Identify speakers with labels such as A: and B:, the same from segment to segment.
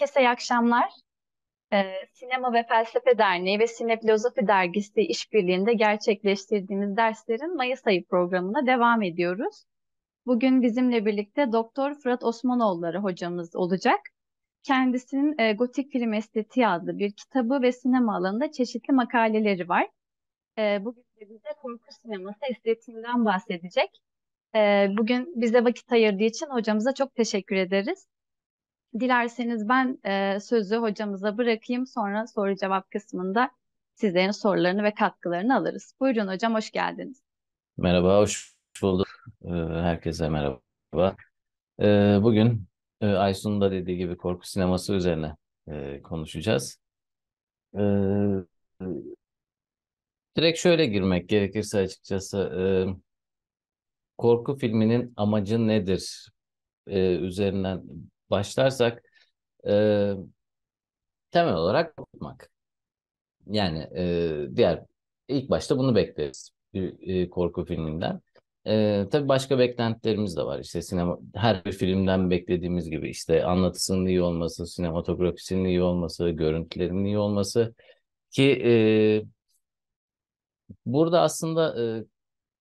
A: Herkese iyi akşamlar. Ee, Sinema ve Felsefe Derneği ve Sinefilozofi Dergisi işbirliğinde gerçekleştirdiğimiz derslerin Mayıs ayı programına devam ediyoruz. Bugün bizimle birlikte Doktor Fırat Osmanoğulları hocamız olacak. Kendisinin e, Gotik Film Estetiği adlı bir kitabı ve sinema alanında çeşitli makaleleri var. E, bugün de bize korku sineması estetiğinden bahsedecek. E, bugün bize vakit ayırdığı için hocamıza çok teşekkür ederiz. Dilerseniz ben e, sözü hocamıza bırakayım. Sonra soru cevap kısmında sizlerin sorularını ve katkılarını alırız. Buyurun hocam hoş geldiniz.
B: Merhaba, hoş bulduk. E, herkese merhaba. E, bugün e, Aysun'un da dediği gibi korku sineması üzerine konuşacağız. Direkt şöyle girmek gerekirse açıkçası korku filminin amacı nedir üzerinden başlarsak e, temel olarak korkmak. Yani e, diğer ilk başta bunu bekleriz bir e, korku filminden. E, tabii başka beklentilerimiz de var. İşte sinema her bir filmden beklediğimiz gibi işte anlatısının iyi olması, sinematografisinin iyi olması, görüntülerinin iyi olması ki e, burada aslında e,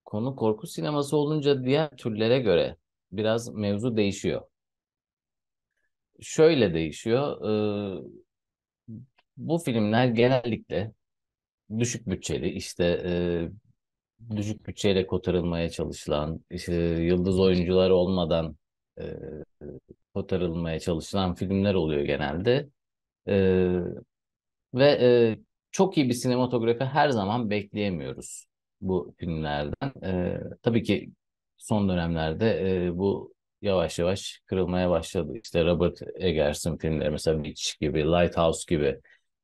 B: konu korku sineması olunca diğer türlere göre biraz mevzu değişiyor şöyle değişiyor. bu filmler genellikle düşük bütçeli işte düşük bütçeyle kotarılmaya çalışılan işte, yıldız oyuncular olmadan e, kotarılmaya çalışılan filmler oluyor genelde. ve çok iyi bir sinematografi her zaman bekleyemiyoruz bu filmlerden. E, tabii ki son dönemlerde e, bu yavaş yavaş kırılmaya başladı. İşte Robert Eggers'in filmleri mesela Witch gibi, Lighthouse gibi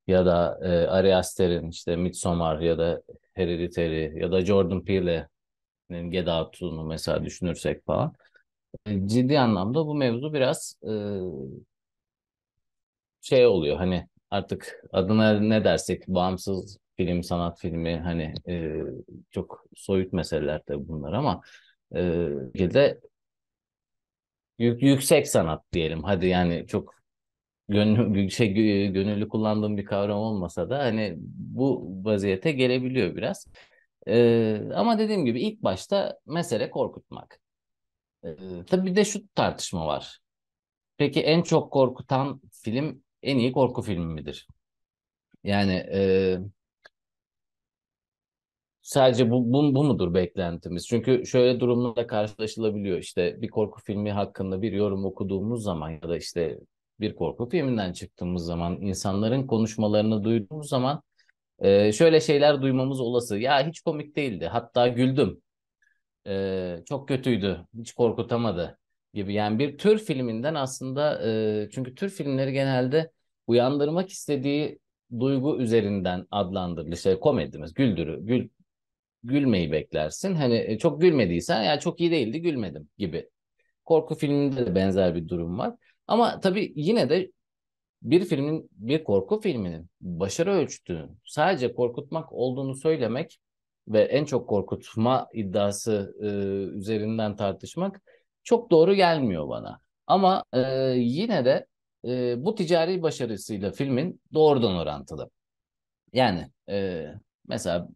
B: ya da e, Ari Aster'in işte Midsommar ya da Hereditary ya da Jordan Peele'nin Get Out'unu mesela düşünürsek falan. E, ciddi anlamda bu mevzu biraz e, şey oluyor hani artık adına ne dersek bağımsız film, sanat filmi hani e, çok soyut meseleler de bunlar ama e, şekilde Yük, yüksek sanat diyelim. Hadi yani çok gönül, şey, gönüllü kullandığım bir kavram olmasa da hani bu vaziyete gelebiliyor biraz. Ee, ama dediğim gibi ilk başta mesele korkutmak. Ee, tabii bir de şu tartışma var. Peki en çok korkutan film en iyi korku filmi midir? Yani e, Sadece bu, bu, bu mudur beklentimiz? Çünkü şöyle durumlarda karşılaşılabiliyor. İşte bir korku filmi hakkında bir yorum okuduğumuz zaman ya da işte bir korku filminden çıktığımız zaman insanların konuşmalarını duyduğumuz zaman e, şöyle şeyler duymamız olası. Ya hiç komik değildi. Hatta güldüm. E, çok kötüydü. Hiç korkutamadı gibi. Yani bir tür filminden aslında e, çünkü tür filmleri genelde uyandırmak istediği duygu üzerinden adlandırılır. İşte komedimiz, güldürü, gül, gülmeyi beklersin. Hani e, çok gülmediysen ya çok iyi değildi gülmedim gibi. Korku filminde de benzer bir durum var. Ama tabii yine de bir filmin bir korku filminin başarı ölçtüğü sadece korkutmak olduğunu söylemek ve en çok korkutma iddiası e, üzerinden tartışmak çok doğru gelmiyor bana. Ama e, yine de e, bu ticari başarısıyla filmin doğrudan orantılı. Yani e, mesela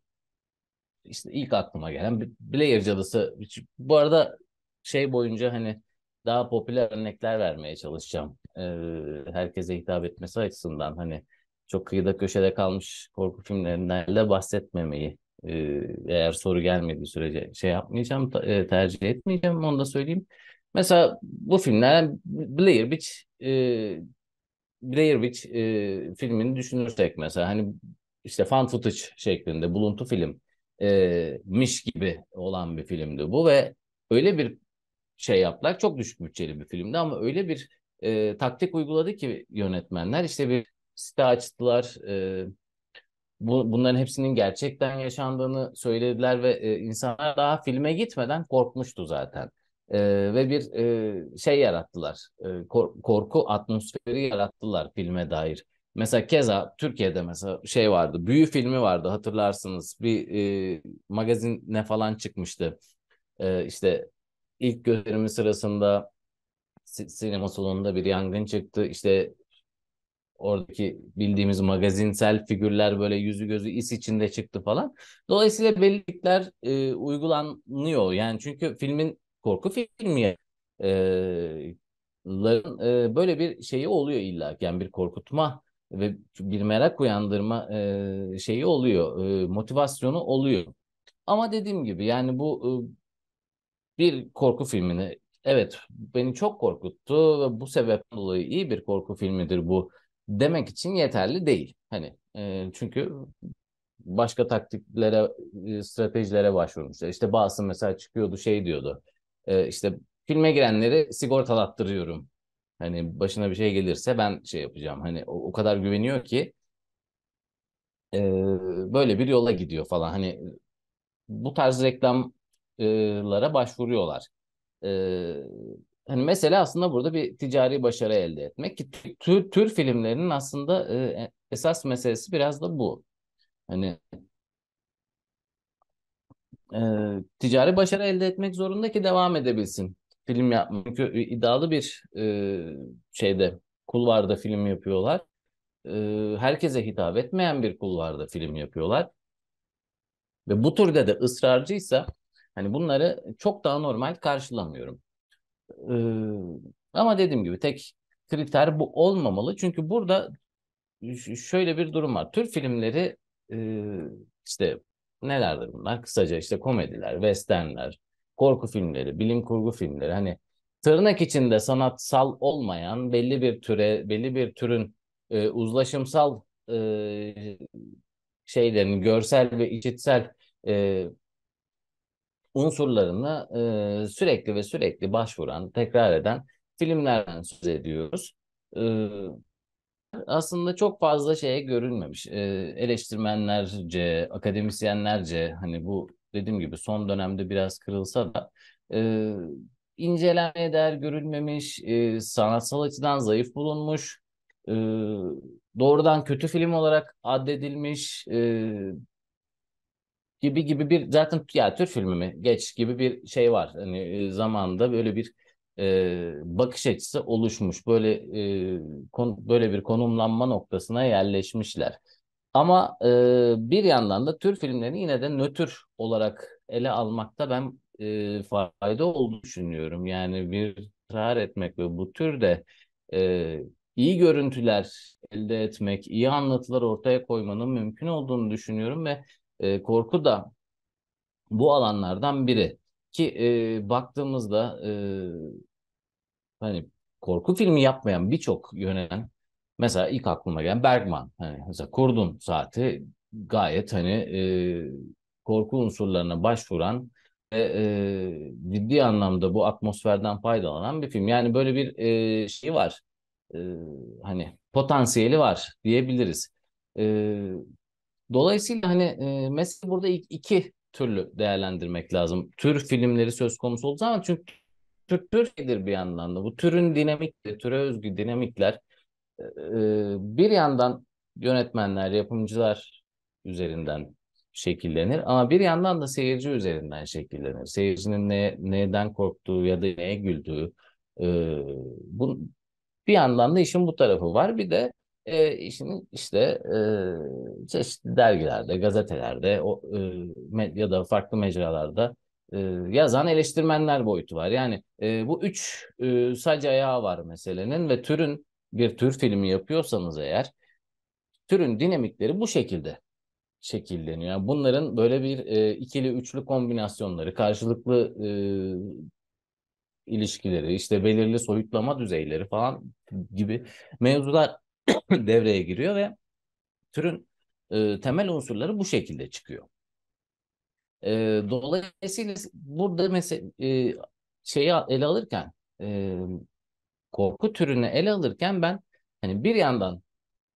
B: işte ilk aklıma gelen Blair Cadısı. Bu arada şey boyunca hani daha popüler örnekler vermeye çalışacağım. Ee, herkese hitap etmesi açısından hani çok kıyıda köşede kalmış korku filmlerinden de bahsetmemeyi e, eğer soru gelmediği sürece şey yapmayacağım, e, tercih etmeyeceğim onu da söyleyeyim. Mesela bu filmler Blair Witch e, Blair Witch e, filmini düşünürsek mesela hani işte fan footage şeklinde buluntu film e, miş gibi olan bir filmdi bu ve öyle bir şey yaptılar. Çok düşük bütçeli bir filmdi ama öyle bir e, taktik uyguladı ki yönetmenler işte bir site açtılar. E, bu, bunların hepsinin gerçekten yaşandığını söylediler ve e, insanlar daha filme gitmeden korkmuştu zaten. E, ve bir e, şey yarattılar. E, kor, korku atmosferi yarattılar filme dair. Mesela keza Türkiye'de mesela şey vardı. Büyü filmi vardı hatırlarsınız. Bir e, magazinle falan çıkmıştı. E, işte ilk gösterimi sırasında sinema salonunda bir yangın çıktı. İşte oradaki bildiğimiz magazinsel figürler böyle yüzü gözü is içinde çıktı falan. Dolayısıyla bellilikler e, uygulanıyor. Yani çünkü filmin korku filmi e, e, böyle bir şeyi oluyor illa yani bir korkutma ve bir merak uyandırma e, şeyi oluyor, e, motivasyonu oluyor. Ama dediğim gibi yani bu e, bir korku filmini, evet beni çok korkuttu ve bu sebepten dolayı iyi bir korku filmidir bu demek için yeterli değil. Hani e, çünkü başka taktiklere, stratejilere başvurmuşlar. İşte bazı mesela çıkıyordu şey diyordu, e, işte filme girenleri sigortalattırıyorum Hani başına bir şey gelirse ben şey yapacağım. Hani o, o kadar güveniyor ki e, böyle bir yola gidiyor falan. Hani bu tarz reklamlara başvuruyorlar. E, hani mesela aslında burada bir ticari başarı elde etmek ki tür, tür filmlerinin aslında e, esas meselesi biraz da bu. Hani e, ticari başarı elde etmek zorunda ki devam edebilsin film yapmak. Çünkü iddialı bir e, şeyde kulvarda film yapıyorlar. E, herkese hitap etmeyen bir kulvarda film yapıyorlar. Ve bu türde de ısrarcıysa hani bunları çok daha normal karşılamıyorum. E, ama dediğim gibi tek kriter bu olmamalı. Çünkü burada şöyle bir durum var. Tür filmleri e, işte nelerdir bunlar? Kısaca işte komediler, westernler, korku filmleri, bilim kurgu filmleri hani tırnak içinde sanatsal olmayan belli bir türe, belli bir türün e, uzlaşımsal e, şeylerin görsel ve içitsel e, unsurlarına e, sürekli ve sürekli başvuran, tekrar eden filmlerden söz ediyoruz. E, aslında çok fazla şeye görünmemiş E, eleştirmenlerce, akademisyenlerce hani bu dediğim gibi son dönemde biraz kırılsa da e, incelenmeye değer görülmemiş, e, sanatsal açıdan zayıf bulunmuş, e, doğrudan kötü film olarak addedilmiş e, gibi gibi bir zaten ya tür filmi mi geç gibi bir şey var. Hani zamanda böyle bir e, bakış açısı oluşmuş. Böyle e, kon, böyle bir konumlanma noktasına yerleşmişler. Ama e, bir yandan da tür filmlerini yine de nötr olarak ele almakta ben e, fayda olduğunu düşünüyorum. Yani bir ısrar etmek ve bu türde e, iyi görüntüler elde etmek, iyi anlatılar ortaya koymanın mümkün olduğunu düşünüyorum ve e, korku da bu alanlardan biri. Ki e, baktığımızda e, hani korku filmi yapmayan birçok yönelen Mesela ilk aklıma gelen Bergman. Hani mesela Kurdun saati gayet hani e, korku unsurlarına başvuran ve e, ciddi anlamda bu atmosferden faydalanan bir film. Yani böyle bir e, şey var. E, hani potansiyeli var diyebiliriz. E, dolayısıyla hani e, mesela burada iki türlü değerlendirmek lazım. Tür filmleri söz konusu olduğu zaman çünkü tür, tür bir yandan da Bu türün dinamikleri, türe özgü dinamikler bir yandan yönetmenler, yapımcılar üzerinden şekillenir ama bir yandan da seyirci üzerinden şekillenir. Seyircinin ne neden korktuğu ya da neye güldüğü e, bu bir yandan da işin bu tarafı var. Bir de e, işin işte e, çeşitli dergilerde, gazetelerde, o e, medyada, farklı mecralarda e, yazan eleştirmenler boyutu var. Yani e, bu üç e, sac ayağı var meselenin ve türün bir tür filmi yapıyorsanız eğer türün dinamikleri bu şekilde şekilleniyor. Yani bunların böyle bir e, ikili üçlü kombinasyonları, karşılıklı e, ilişkileri, işte belirli soyutlama düzeyleri falan gibi mevzular devreye giriyor ve türün e, temel unsurları bu şekilde çıkıyor. E, dolayısıyla burada mesela e, şeyi ele alırken e, korku türünü ele alırken ben hani bir yandan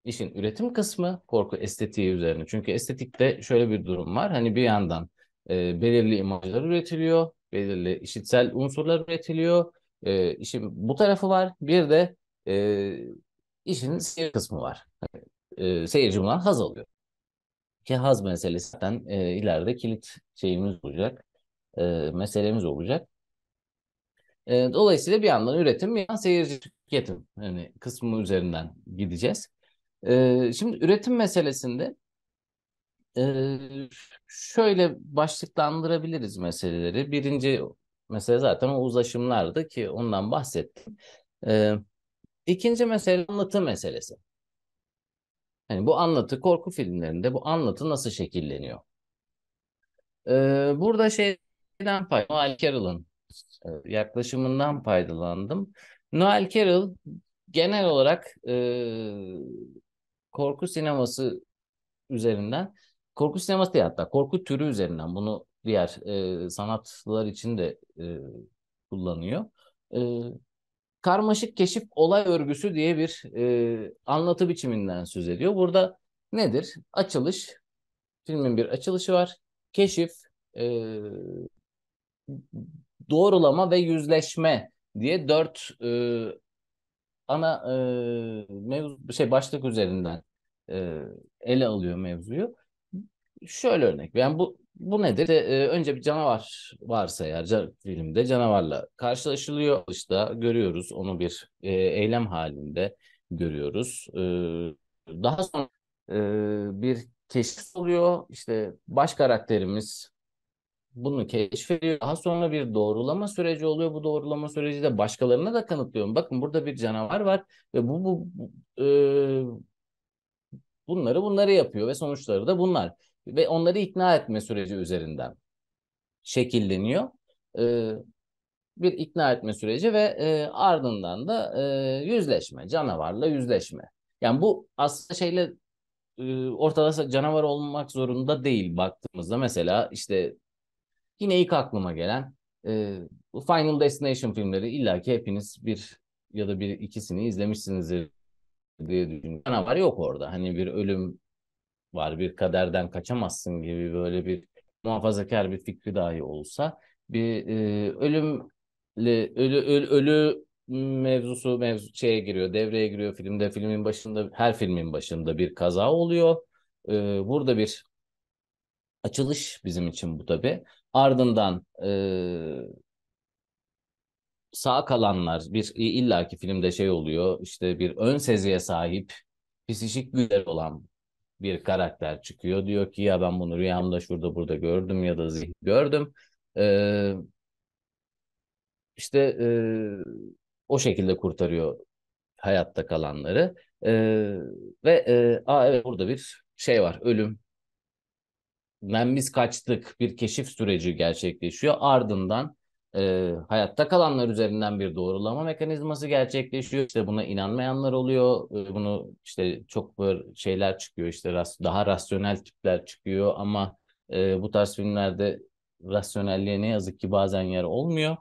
B: işin üretim kısmı korku estetiği üzerine. Çünkü estetikte şöyle bir durum var. Hani bir yandan e, belirli imajlar üretiliyor, belirli işitsel unsurlar üretiliyor. E, işin bu tarafı var. Bir de e, işin seyir kısmı var. E, seyirci bundan haz alıyor. Ki haz meselesinden e, ileride kilit şeyimiz olacak. E, meselemiz olacak. E, dolayısıyla bir yandan üretim, bir yandan seyirci tüketim yani kısmı üzerinden gideceğiz. E, şimdi üretim meselesinde e, şöyle başlıklandırabiliriz meseleleri. Birinci mesele zaten o uzlaşımlardı ki ondan bahsettim. E, ikinci mesele anlatı meselesi. Yani bu anlatı korku filmlerinde bu anlatı nasıl şekilleniyor? Ee, burada şeyden pay, Noel Carroll'ın yaklaşımından faydalandım. Noel Carroll genel olarak e, korku sineması üzerinden, korku sineması değil hatta korku türü üzerinden bunu diğer e, sanatlar için de e, kullanıyor. E, karmaşık keşif olay örgüsü diye bir e, anlatı biçiminden söz ediyor. Burada nedir? Açılış, filmin bir açılışı var. Keşif, e, doğrulama ve yüzleşme diye dört e, ana e, mevzu şey başlık üzerinden e, ele alıyor mevzuyu. Şöyle örnek. Yani bu bu nedir? İşte, e, önce bir canavar varsa eğer can, filmde canavarla karşılaşılıyor. İşte görüyoruz onu bir e, eylem halinde görüyoruz. E, daha sonra e, bir keşif oluyor. İşte baş karakterimiz bunu keşfediyor. Daha sonra bir doğrulama süreci oluyor. Bu doğrulama süreci de başkalarına da kanıtlıyorum. Bakın burada bir canavar var ve bu, bu, bu e, bunları bunları yapıyor ve sonuçları da bunlar. Ve onları ikna etme süreci üzerinden şekilleniyor. E, bir ikna etme süreci ve e, ardından da e, yüzleşme, canavarla yüzleşme. Yani bu aslında şeyle ortada canavar olmak zorunda değil baktığımızda. Mesela işte Yine ilk aklıma gelen e, Final Destination filmleri illaki hepiniz bir ya da bir ikisini izlemişsiniz diye düşünüyorum. Canavar yok orada. Hani bir ölüm var, bir kaderden kaçamazsın gibi böyle bir muhafazakar bir fikri dahi olsa bir e, ölüm ölü, ölü, ölü mevzusu mevzu şeye giriyor, devreye giriyor filmde. Filmin başında her filmin başında bir kaza oluyor. E, burada bir Açılış bizim için bu tabi. Ardından e, sağ kalanlar bir illaki filmde şey oluyor işte bir ön seziye sahip psikik güler olan bir karakter çıkıyor. Diyor ki ya ben bunu rüyamda şurada burada gördüm ya da zihni gördüm. Ee, işte e, o şekilde kurtarıyor hayatta kalanları. Ee, ve e, aa evet burada bir şey var ölüm ben biz kaçtık bir keşif süreci gerçekleşiyor. Ardından e, hayatta kalanlar üzerinden bir doğrulama mekanizması gerçekleşiyor. İşte buna inanmayanlar oluyor. E, bunu işte çok böyle şeyler çıkıyor. İşte ras daha rasyonel tipler çıkıyor ama e, bu tarz filmlerde rasyonelliğe ne yazık ki bazen yer olmuyor.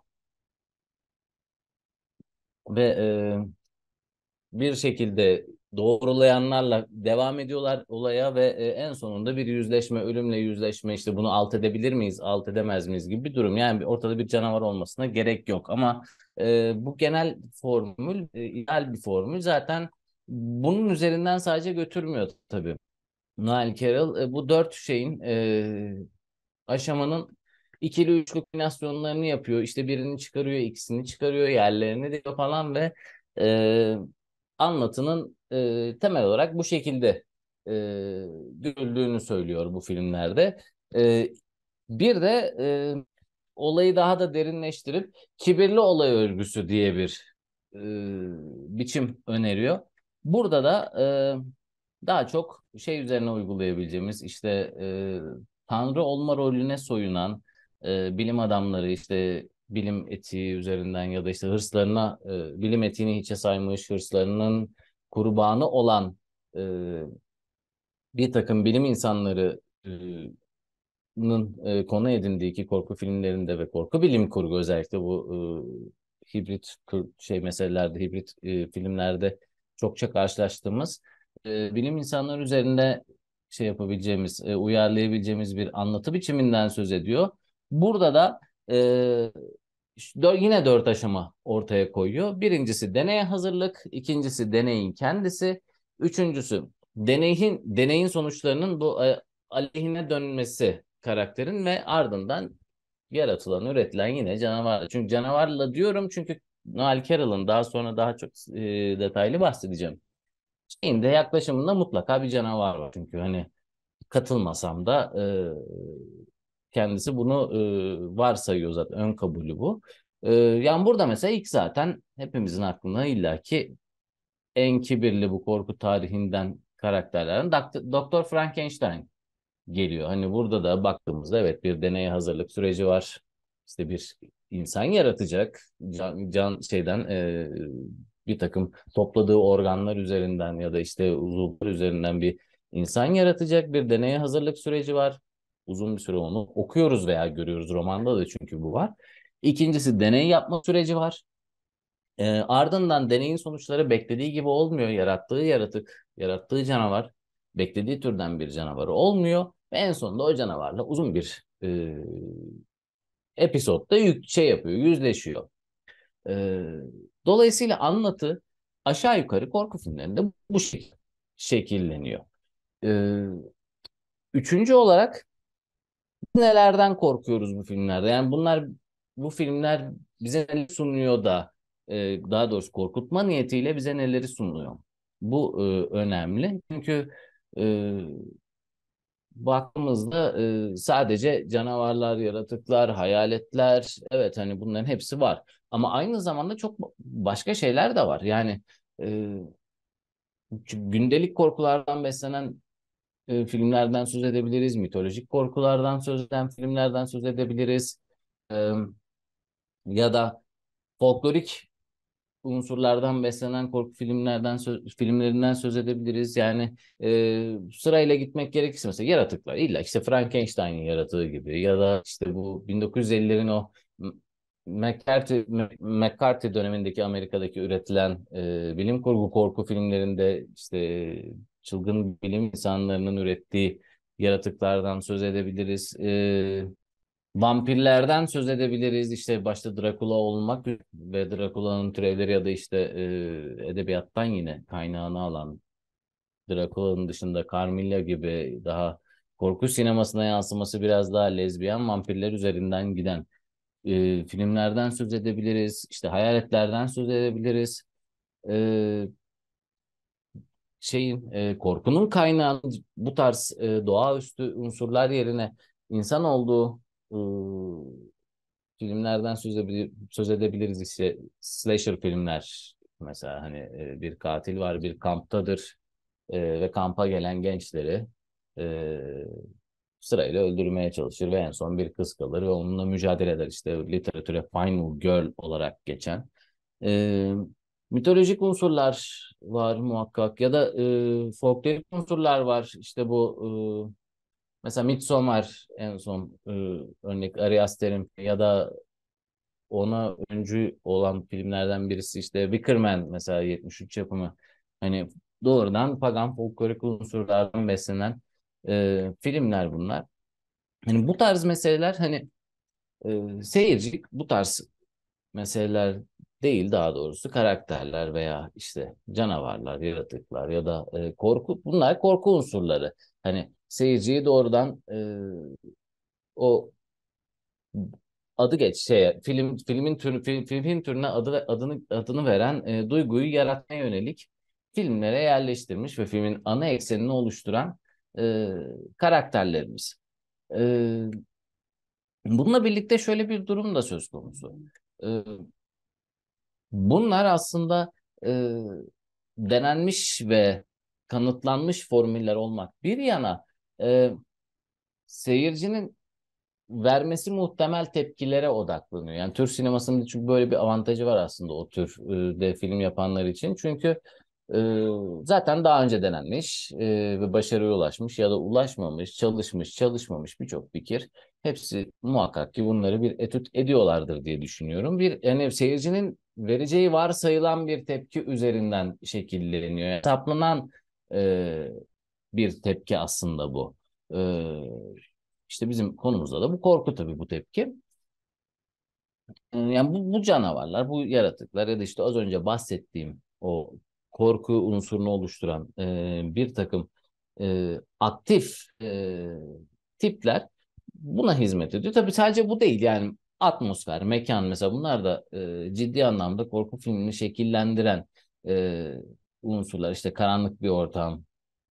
B: Ve e, bir şekilde doğrulayanlarla devam ediyorlar olaya ve e, en sonunda bir yüzleşme, ölümle yüzleşme işte bunu alt edebilir miyiz, alt edemez miyiz gibi bir durum. Yani ortada bir canavar olmasına gerek yok ama e, bu genel formül, e, ideal bir formül zaten bunun üzerinden sadece götürmüyor tabii. Noel Carroll e, bu dört şeyin e, aşamanın ikili üçlü kombinasyonlarını yapıyor. İşte birini çıkarıyor, ikisini çıkarıyor, yerlerini diyor falan ve e, anlatının e, temel olarak bu şekilde e, görüldüğünü söylüyor bu filmlerde. E, bir de e, olayı daha da derinleştirip kibirli olay örgüsü diye bir e, biçim öneriyor. Burada da e, daha çok şey üzerine uygulayabileceğimiz işte e, tanrı olma rolüne soyunan e, bilim adamları işte bilim etiği üzerinden ya da işte hırslarına e, bilim etiğini hiçe saymış, hırslarının kurbanı olan e, bir takım bilim insanları'nın e, e, konu edindiği ki korku filmlerinde ve korku bilim kurgu özellikle bu e, hibrit şey meselelerde, hibrit e, filmlerde çokça karşılaştığımız e, bilim insanları üzerinde şey yapabileceğimiz, e, uyarlayabileceğimiz bir anlatı biçiminden söz ediyor. Burada da e, yine dört aşama ortaya koyuyor. Birincisi deneye hazırlık, ikincisi deneyin kendisi, üçüncüsü deneyin deneyin sonuçlarının bu e, aleyhine dönmesi karakterin ve ardından yaratılan, üretilen yine canavar. Çünkü canavarla diyorum çünkü Noel Carroll'ın daha sonra daha çok e, detaylı bahsedeceğim. Şeyin yaklaşımında mutlaka bir canavar var. Çünkü hani katılmasam da e, kendisi bunu e, varsayıyor zaten ön kabulü bu. E, yani burada mesela ilk zaten hepimizin aklına illaki en kibirli bu korku tarihinden karakterlerin Doktor Frankenstein geliyor. Hani burada da baktığımızda evet bir deney hazırlık süreci var. İşte bir insan yaratacak can, can şeyden e, bir takım topladığı organlar üzerinden ya da işte uzuvlar üzerinden bir insan yaratacak bir deneye hazırlık süreci var. Uzun bir süre onu okuyoruz veya görüyoruz. Romanda da çünkü bu var. İkincisi deney yapma süreci var. E, ardından deneyin sonuçları beklediği gibi olmuyor. Yarattığı yaratık, yarattığı canavar beklediği türden bir canavar olmuyor. Ve en sonunda o canavarla uzun bir e, episodda yük, şey yapıyor, yüzleşiyor. E, dolayısıyla anlatı aşağı yukarı korku filmlerinde bu şekil, şekilleniyor. E, üçüncü olarak nelerden korkuyoruz bu filmlerde? Yani bunlar bu filmler bize ne sunuyor da e, daha doğrusu korkutma niyetiyle bize neleri sunuyor? Bu e, önemli. Çünkü e, baktığımızda e, sadece canavarlar, yaratıklar, hayaletler evet hani bunların hepsi var. Ama aynı zamanda çok başka şeyler de var. Yani e, gündelik korkulardan beslenen e, filmlerden söz edebiliriz. Mitolojik korkulardan söz eden filmlerden söz edebiliriz. E, ya da folklorik unsurlardan beslenen korku filmlerden söz, filmlerinden söz edebiliriz. Yani e, sırayla gitmek gerekirse mesela yaratıklar illa işte Frankenstein'in yaratığı gibi ya da işte bu 1950'lerin o McCarthy, McCarthy dönemindeki Amerika'daki üretilen e, bilim kurgu korku filmlerinde işte çılgın bilim insanlarının ürettiği yaratıklardan söz edebiliriz. E, vampirlerden söz edebiliriz. İşte başta Drakula olmak ve Drakula'nın türevleri ya da işte e, edebiyattan yine kaynağını alan Drakula'nın dışında Carmilla gibi daha korku sinemasına yansıması biraz daha lezbiyen vampirler üzerinden giden e, filmlerden söz edebiliriz. İşte hayaletlerden söz edebiliriz. E, şeyin e, korkunun kaynağı bu tarz e, doğaüstü unsurlar yerine insan olduğu e, filmlerden söz, edebilir, söz edebiliriz işte slasher filmler mesela hani e, bir katil var bir kamptadır e, ve kampa gelen gençleri e, sırayla öldürmeye çalışır ve en son bir kız kalır ve onunla mücadele eder işte literatüre final girl olarak geçen e, Mitolojik unsurlar var muhakkak ya da e, folklorik unsurlar var. işte bu e, mesela Midsommar en son e, örnek Ari Aster'in ya da ona öncü olan filmlerden birisi işte Wickerman mesela 73 yapımı. Hani doğrudan pagan folklorik unsurlardan beslenen e, filmler bunlar. Hani bu tarz meseleler hani e, seyirci bu tarz meseleler değil daha doğrusu karakterler veya işte canavarlar, yaratıklar ya da e, korku bunlar korku unsurları. Hani seyirciyi doğrudan e, o adı geç şey film filmin tür film, filmin türüne adı adını adını veren e, duyguyu yaratmaya yönelik filmlere yerleştirmiş ve filmin ana eksenini oluşturan e, karakterlerimiz. E, bununla birlikte şöyle bir durum da söz konusu. E, Bunlar aslında e, denenmiş ve kanıtlanmış formüller olmak bir yana e, seyircinin vermesi muhtemel tepkilere odaklanıyor. Yani Türk sinemasında çünkü böyle bir avantajı var aslında o tür de film yapanlar için. Çünkü e, zaten daha önce denenmiş ve başarıya ulaşmış ya da ulaşmamış, çalışmış, çalışmamış birçok fikir. Hepsi muhakkak ki bunları bir etüt ediyorlardır diye düşünüyorum. Bir yani seyircinin vereceği varsayılan bir tepki üzerinden şekilleniyor. Yani taplanan e, bir tepki aslında bu. E, işte bizim konumuzda da bu korku tabii bu tepki. E, yani bu, bu canavarlar, bu yaratıklar ya da işte az önce bahsettiğim o korku unsurunu oluşturan e, bir takım e, aktif e, tipler buna hizmet ediyor. Tabii sadece bu değil yani atmosfer, mekan mesela bunlar da e, ciddi anlamda korku filmini şekillendiren e, unsurlar. İşte karanlık bir ortam,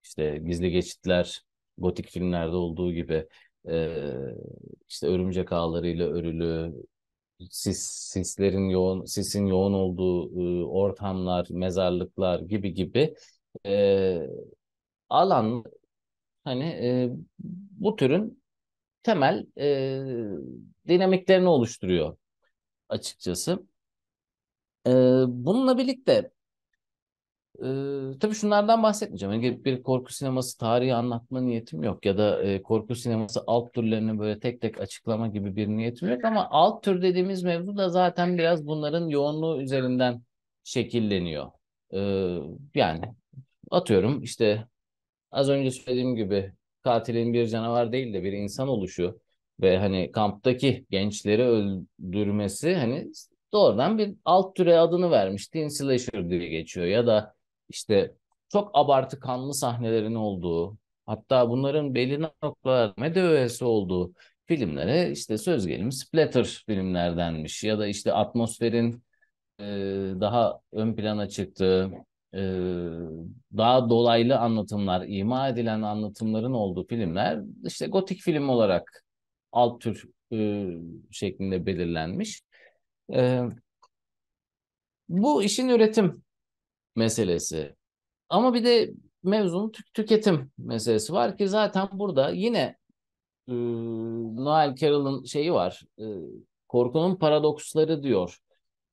B: işte gizli geçitler, gotik filmlerde olduğu gibi e, işte örümcek ağlarıyla örülü, sis, sislerin yoğun, sisin yoğun olduğu e, ortamlar, mezarlıklar gibi gibi e, alan hani e, bu türün temel e, dinamiklerini oluşturuyor açıkçası. E, bununla birlikte e, tabii şunlardan bahsetmeyeceğim. Yani bir korku sineması tarihi anlatma niyetim yok ya da e, korku sineması alt türlerini böyle tek tek açıklama gibi bir niyetim yok ama alt tür dediğimiz mevzu da zaten biraz bunların yoğunluğu üzerinden şekilleniyor. E, yani atıyorum işte az önce söylediğim gibi katilin bir canavar değil de bir insan oluşu ve hani kamptaki gençleri öldürmesi hani doğrudan bir alt türe adını vermiş. Teen diye geçiyor ya da işte çok abartı kanlı sahnelerin olduğu hatta bunların belli noktalar medevesi olduğu filmlere işte söz gelimi splatter filmlerdenmiş ya da işte atmosferin e, daha ön plana çıktığı e, daha dolaylı anlatımlar, ima edilen anlatımların olduğu filmler işte gotik film olarak alt tür e, şeklinde belirlenmiş. E, bu işin üretim meselesi. Ama bir de mevzunun tü- tüketim meselesi var ki zaten burada yine e, Noel Carroll'ın şeyi var. E, korkunun paradoksları diyor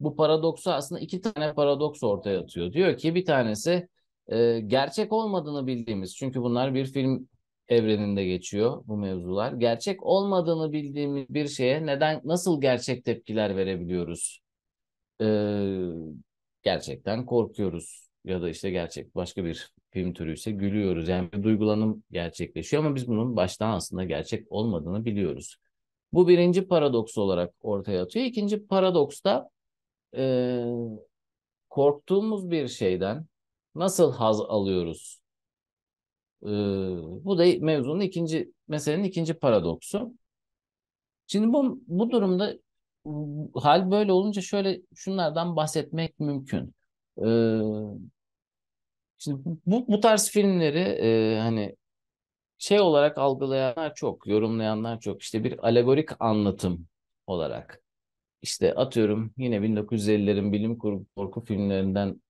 B: bu paradoksu aslında iki tane paradoks ortaya atıyor. Diyor ki bir tanesi e, gerçek olmadığını bildiğimiz çünkü bunlar bir film evreninde geçiyor bu mevzular. Gerçek olmadığını bildiğimiz bir şeye neden nasıl gerçek tepkiler verebiliyoruz? E, gerçekten korkuyoruz ya da işte gerçek başka bir film türü ise gülüyoruz. Yani bir duygulanım gerçekleşiyor ama biz bunun baştan aslında gerçek olmadığını biliyoruz. Bu birinci paradoks olarak ortaya atıyor. İkinci paradoks da e, korktuğumuz bir şeyden nasıl haz alıyoruz? E, bu da mevzunun ikinci meselenin ikinci paradoksu. Şimdi bu, bu durumda hal böyle olunca şöyle şunlardan bahsetmek mümkün. Ee, şimdi bu, bu tarz filmleri e, hani şey olarak algılayanlar çok, yorumlayanlar çok. İşte bir alegorik anlatım olarak işte atıyorum yine 1950'lerin bilim kurgu korku filmlerinden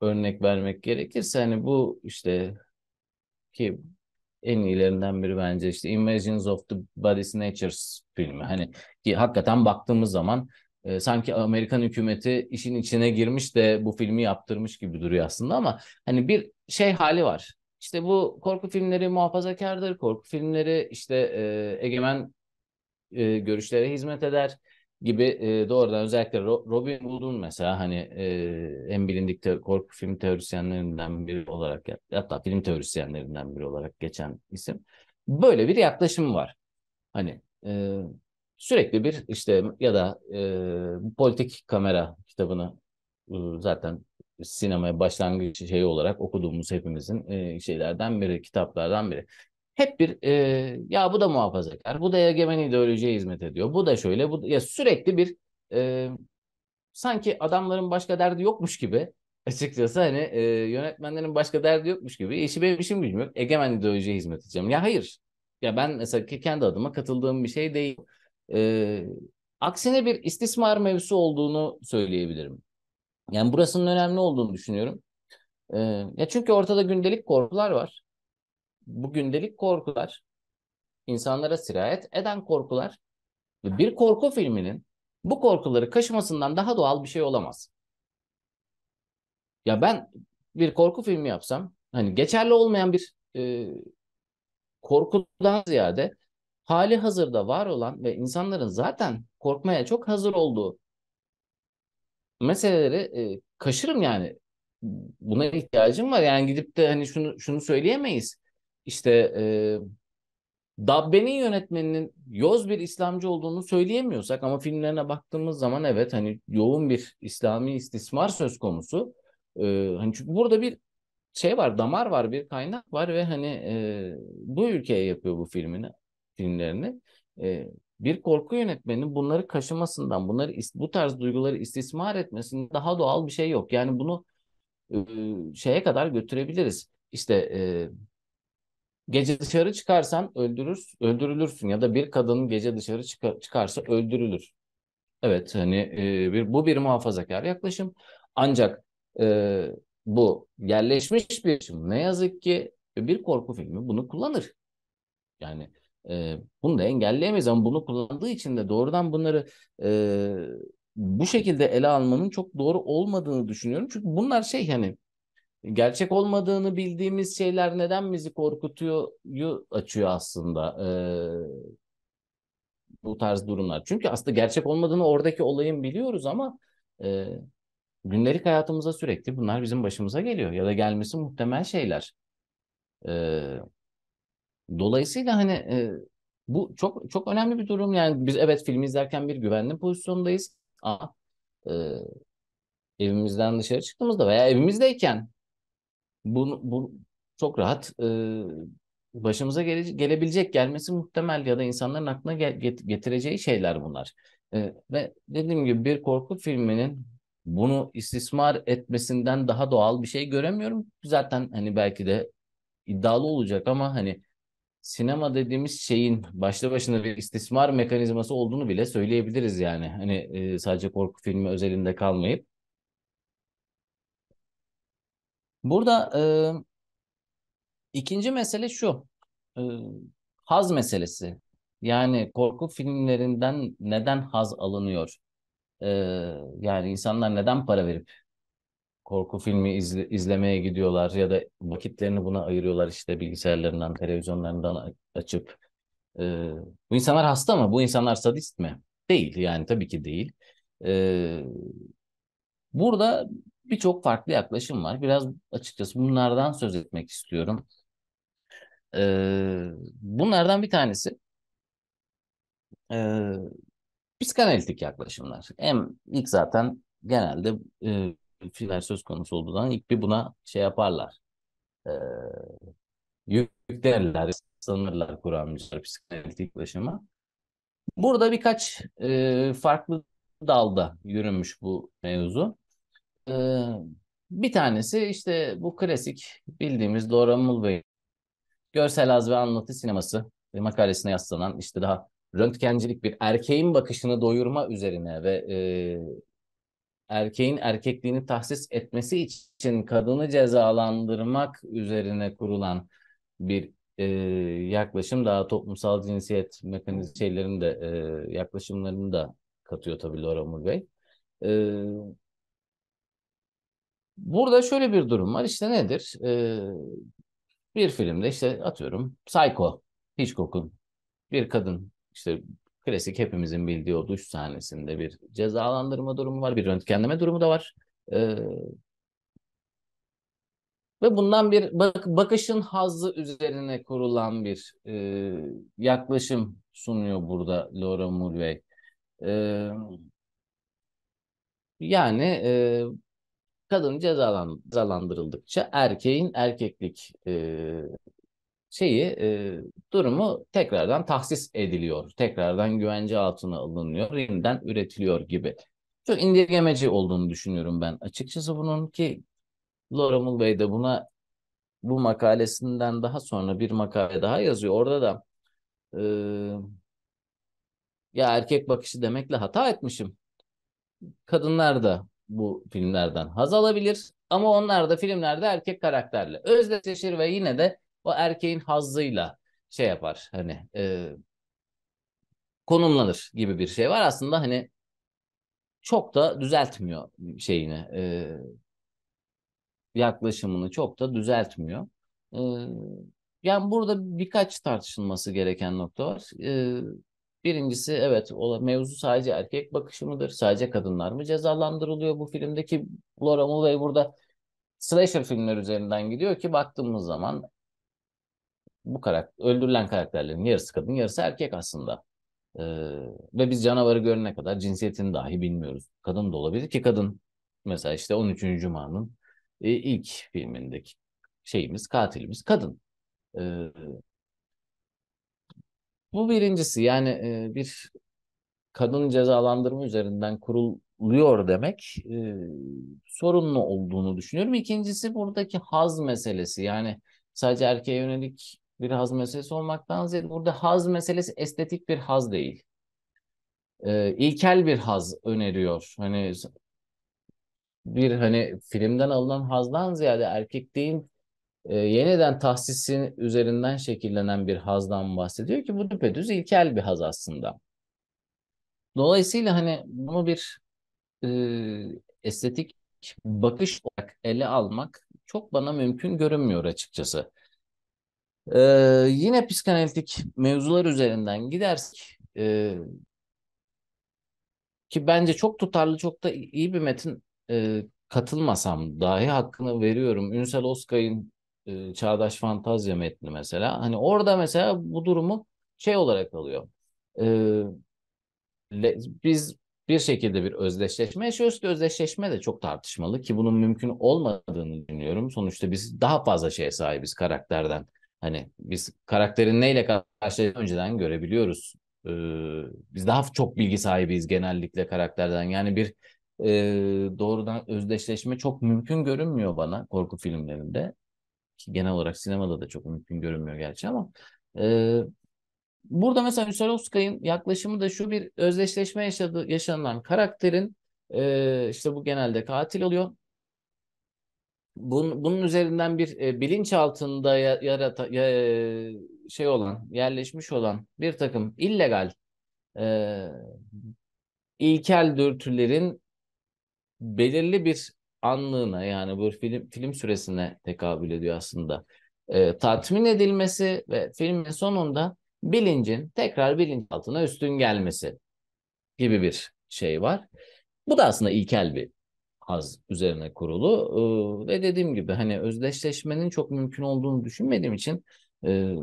B: örnek vermek gerekirse hani bu işte ki en iyilerinden biri bence işte Imagines of the Body Snatchers filmi. Hani ki hakikaten baktığımız zaman e, sanki Amerikan hükümeti işin içine girmiş de bu filmi yaptırmış gibi duruyor aslında ama hani bir şey hali var. İşte bu korku filmleri muhafazakardır, korku filmleri işte e, egemen e, görüşlere hizmet eder gibi e, doğrudan özellikle Robin Hood'un mesela hani e, en bilindik te- korku film teorisyenlerinden biri olarak hatta film teorisyenlerinden biri olarak geçen isim. Böyle bir yaklaşım var. Hani e, sürekli bir işte ya da e, politik kamera kitabını e, zaten sinemaya başlangıç şeyi olarak okuduğumuz hepimizin e, şeylerden biri, kitaplardan biri hep bir e, ya bu da muhafazakar, bu da egemen ideolojiye hizmet ediyor, bu da şöyle, bu da, ya sürekli bir e, sanki adamların başka derdi yokmuş gibi açıkçası hani e, yönetmenlerin başka derdi yokmuş gibi işi benim işim gücüm yok, egemen ideolojiye hizmet edeceğim. Ya hayır, ya ben mesela ki kendi adıma katıldığım bir şey değil. E, aksine bir istismar mevzusu olduğunu söyleyebilirim. Yani burasının önemli olduğunu düşünüyorum. E, ya çünkü ortada gündelik korkular var bu gündelik korkular, insanlara sirayet eden korkular ve bir korku filminin bu korkuları kaşımasından daha doğal bir şey olamaz. Ya ben bir korku filmi yapsam hani geçerli olmayan bir e, korkudan ziyade hali hazırda var olan ve insanların zaten korkmaya çok hazır olduğu meseleleri e, kaşırım yani. Buna ihtiyacım var. Yani gidip de hani şunu şunu söyleyemeyiz işte e, Dabbe'nin yönetmeninin yoz bir İslamcı olduğunu söyleyemiyorsak ama filmlerine baktığımız zaman evet hani yoğun bir İslami istismar söz konusu. E, hani çünkü burada bir şey var, damar var, bir kaynak var ve hani e, bu ülkeye yapıyor bu filmini, filmlerini. E, bir korku yönetmeninin bunları kaşımasından, bunları bu tarz duyguları istismar etmesinin daha doğal bir şey yok. Yani bunu e, şeye kadar götürebiliriz. İşte e, Gece dışarı çıkarsan öldürür, öldürülürsün ya da bir kadının gece dışarı çıkarsa öldürülür. Evet hani e, bir, bu bir muhafazakar yaklaşım. Ancak e, bu yerleşmiş bir şey. ne yazık ki bir korku filmi bunu kullanır. Yani e, bunu da engelleyemeyiz ama bunu kullandığı için de doğrudan bunları e, bu şekilde ele almanın çok doğru olmadığını düşünüyorum. Çünkü bunlar şey hani gerçek olmadığını bildiğimiz şeyler neden bizi korkutuyor açıyor aslında e, bu tarz durumlar. Çünkü aslında gerçek olmadığını oradaki olayın biliyoruz ama e, gündelik hayatımıza sürekli bunlar bizim başımıza geliyor ya da gelmesi muhtemel şeyler. E, dolayısıyla hani e, bu çok çok önemli bir durum yani biz evet film izlerken bir güvenli pozisyondayız ama e, evimizden dışarı çıktığımızda veya evimizdeyken bu, bu çok rahat e, başımıza gele, gelebilecek gelmesi muhtemel ya da insanların aklına gel, getireceği şeyler bunlar. E, ve dediğim gibi bir korku filminin bunu istismar etmesinden daha doğal bir şey göremiyorum. Zaten hani belki de iddialı olacak ama hani sinema dediğimiz şeyin başlı başına bir istismar mekanizması olduğunu bile söyleyebiliriz yani. Hani e, sadece korku filmi özelinde kalmayıp Burada e, ikinci mesele şu. E, haz meselesi. Yani korku filmlerinden neden haz alınıyor? E, yani insanlar neden para verip korku filmi izle, izlemeye gidiyorlar ya da vakitlerini buna ayırıyorlar işte bilgisayarlarından, televizyonlarından açıp. E, bu insanlar hasta mı? Bu insanlar sadist mi? Değil yani tabii ki değil. E, burada birçok farklı yaklaşım var. Biraz açıkçası bunlardan söz etmek istiyorum. Ee, bunlardan bir tanesi e, psikanalitik yaklaşımlar. Hem ilk zaten genelde e, fiiller söz konusu olduğundan ilk bir buna şey yaparlar. E, yüklerler, sanırlar kuramcılar psikanalitik yaklaşıma. Burada birkaç e, farklı dalda yürümüş bu mevzu. Ee, bir tanesi işte bu klasik bildiğimiz Dora Mulvey görsel az ve anlatı sineması e, makalesine yaslanan işte daha röntgencilik bir erkeğin bakışını doyurma üzerine ve e, erkeğin erkekliğini tahsis etmesi için kadını cezalandırmak üzerine kurulan bir e, yaklaşım daha toplumsal cinsiyet mekanizm şeylerini de e, yaklaşımlarını da katıyor tabii Laura Mulvey. E, Burada şöyle bir durum var. İşte nedir? Ee, bir filmde işte atıyorum Psycho, Hitchcock'un bir kadın işte klasik hepimizin bildiği o duş sahnesinde bir cezalandırma durumu var. Bir röntgenleme durumu da var. Ee, ve bundan bir bak bakışın hazzı üzerine kurulan bir e, yaklaşım sunuyor burada Laura Mulvey. E, yani e, kadın cezalandırıldıkça erkeğin erkeklik e, şeyi e, durumu tekrardan tahsis ediliyor. Tekrardan güvence altına alınıyor, yeniden üretiliyor gibi. Çok indirgemeci olduğunu düşünüyorum ben açıkçası bunun ki Laura Mulvey de buna bu makalesinden daha sonra bir makale daha yazıyor. Orada da e, ya erkek bakışı demekle hata etmişim. Kadınlar da bu filmlerden haz alabilir. Ama onlar da filmlerde erkek karakterle özdeşleşir ve yine de o erkeğin hazzıyla şey yapar hani e, konumlanır gibi bir şey var. Aslında hani çok da düzeltmiyor şeyini e, yaklaşımını çok da düzeltmiyor. E, yani burada birkaç tartışılması gereken nokta var. E, Birincisi evet o mevzu sadece erkek bakışı mıdır? Sadece kadınlar mı cezalandırılıyor bu filmdeki Laura Mulvey burada slasher filmler üzerinden gidiyor ki baktığımız zaman bu karakter öldürülen karakterlerin yarısı kadın yarısı erkek aslında. Ee, ve biz canavarı görene kadar cinsiyetini dahi bilmiyoruz. Kadın da olabilir ki kadın mesela işte 13. Cuma'nın e, ilk filmindeki şeyimiz katilimiz kadın. Ee, bu birincisi yani e, bir kadın cezalandırma üzerinden kuruluyor demek e, sorunlu olduğunu düşünüyorum. İkincisi buradaki haz meselesi yani sadece erkeğe yönelik bir haz meselesi olmaktan ziyade burada haz meselesi estetik bir haz değil. E, ilkel bir haz öneriyor. Hani bir hani filmden alınan hazdan ziyade erkekliğin e, yeniden tahsisin üzerinden şekillenen bir hazdan bahsediyor ki bu düpedüz ilkel bir haz aslında. Dolayısıyla hani bunu bir e, estetik bakış olarak ele almak çok bana mümkün görünmüyor açıkçası. Ee, yine psikanalitik mevzular üzerinden gidersek e, ki bence çok tutarlı çok da iyi bir metin e, katılmasam dahi hakkını veriyorum. Ünsal Oskay'ın e, Çağdaş Fantazya metni mesela. Hani orada mesela bu durumu şey olarak alıyor. E, biz bir şekilde bir özdeşleşme yaşıyoruz ki özdeşleşme de çok tartışmalı ki bunun mümkün olmadığını düşünüyorum. Sonuçta biz daha fazla şeye sahibiz karakterden. Hani biz karakterin neyle karşılaştığını önceden görebiliyoruz. Ee, biz daha çok bilgi sahibiyiz genellikle karakterden. Yani bir e, doğrudan özdeşleşme çok mümkün görünmüyor bana korku filmlerinde. Ki genel olarak sinemada da çok mümkün görünmüyor gerçi ama e, burada mesela Hüsarovskay'ın yaklaşımı da şu bir özdeşleşme yaşadığı, yaşanılan karakterin e, işte bu genelde katil oluyor. Bunun, bunun üzerinden bir e, bilinç altında ya, yarata, ya, şey olan, yerleşmiş olan bir takım illegal e, ilkel dürtülerin belirli bir anlığına yani bu film film süresine tekabül ediyor aslında. E, tatmin edilmesi ve filmin sonunda bilincin tekrar bilinç altına üstün gelmesi gibi bir şey var. Bu da aslında ilkel bir haz üzerine kurulu ee, ve dediğim gibi hani özdeşleşmenin çok mümkün olduğunu düşünmediğim için e,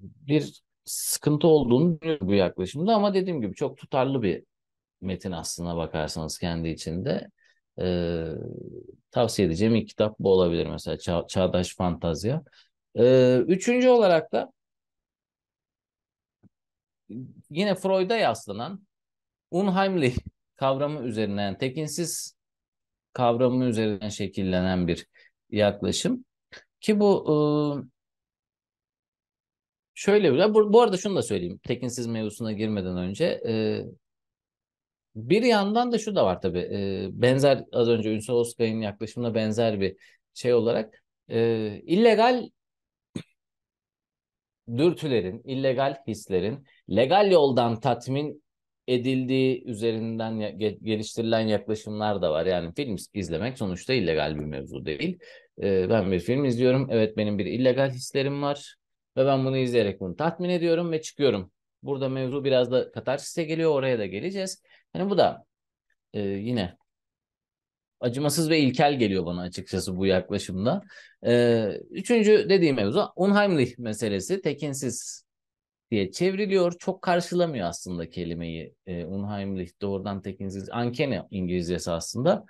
B: bir sıkıntı olduğunu düşünüyorum bu yaklaşımda ama dediğim gibi çok tutarlı bir metin aslına bakarsanız kendi içinde. E, tavsiye edeceğim ilk kitap bu olabilir mesela Ça- Çağdaş Fantazya. E, üçüncü olarak da yine Freud'a yaslanan Unheimlich kavramı üzerinden, tekinsiz kavramı üzerinden şekillenen bir yaklaşım. Ki bu e, şöyle bile, bu, bu arada şunu da söyleyeyim, tekinsiz mevzusuna girmeden önce e, bir yandan da şu da var tabii. E, benzer az önce Ünsal Oskay'ın yaklaşımına benzer bir şey olarak e, illegal dürtülerin, illegal hislerin legal yoldan tatmin edildiği üzerinden ya, geliştirilen yaklaşımlar da var. Yani film izlemek sonuçta illegal bir mevzu değil. Ee, ben bir film izliyorum. Evet benim bir illegal hislerim var ve ben bunu izleyerek bunu tatmin ediyorum ve çıkıyorum. Burada mevzu biraz da katarsise geliyor. Oraya da geleceğiz. Hani bu da e, yine acımasız ve ilkel geliyor bana açıkçası bu yaklaşımda. E, üçüncü dediğim mevzu unheimlich meselesi tekinsiz diye çevriliyor. Çok karşılamıyor aslında kelimeyi. E, unheimlich doğrudan tekinsiz. Ankene İngilizcesi aslında.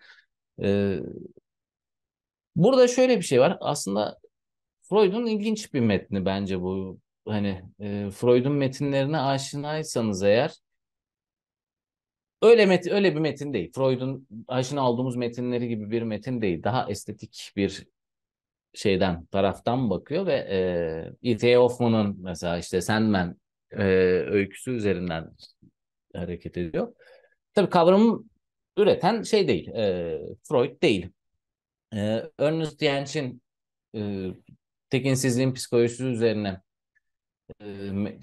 B: E, burada şöyle bir şey var. Aslında Freud'un ilginç bir metni bence bu. Hani e, Freud'un metinlerine aşinaysanız eğer Öyle metin, öyle bir metin değil. Freud'un aşina aldığımız metinleri gibi bir metin değil. Daha estetik bir şeyden taraftan bakıyor ve e, E.T. Hoffman'ın mesela işte Sandman e, öyküsü üzerinden hareket ediyor. Tabii kavramı üreten şey değil, e, Freud değil. E, Ernest Yench'in e, tekinsizliğin psikolojisi üzerine e,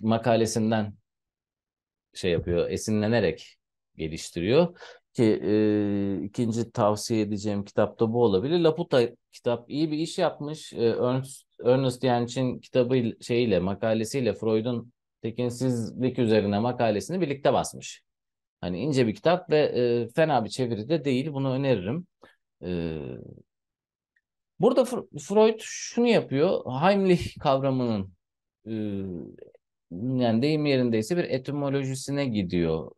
B: makalesinden şey yapıyor, esinlenerek geliştiriyor ki e, ikinci tavsiye edeceğim kitap da bu olabilir. Laputa kitap iyi bir iş yapmış. E, Ernst, Ernest Yench'in kitabı şeyiyle makalesiyle Freud'un tekinsizlik üzerine makalesini birlikte basmış. Hani ince bir kitap ve e, fena bir çeviri de değil. Bunu öneririm. E, burada Freud şunu yapıyor. Heimlich kavramının e, yani deyim yerindeyse bir etimolojisine gidiyor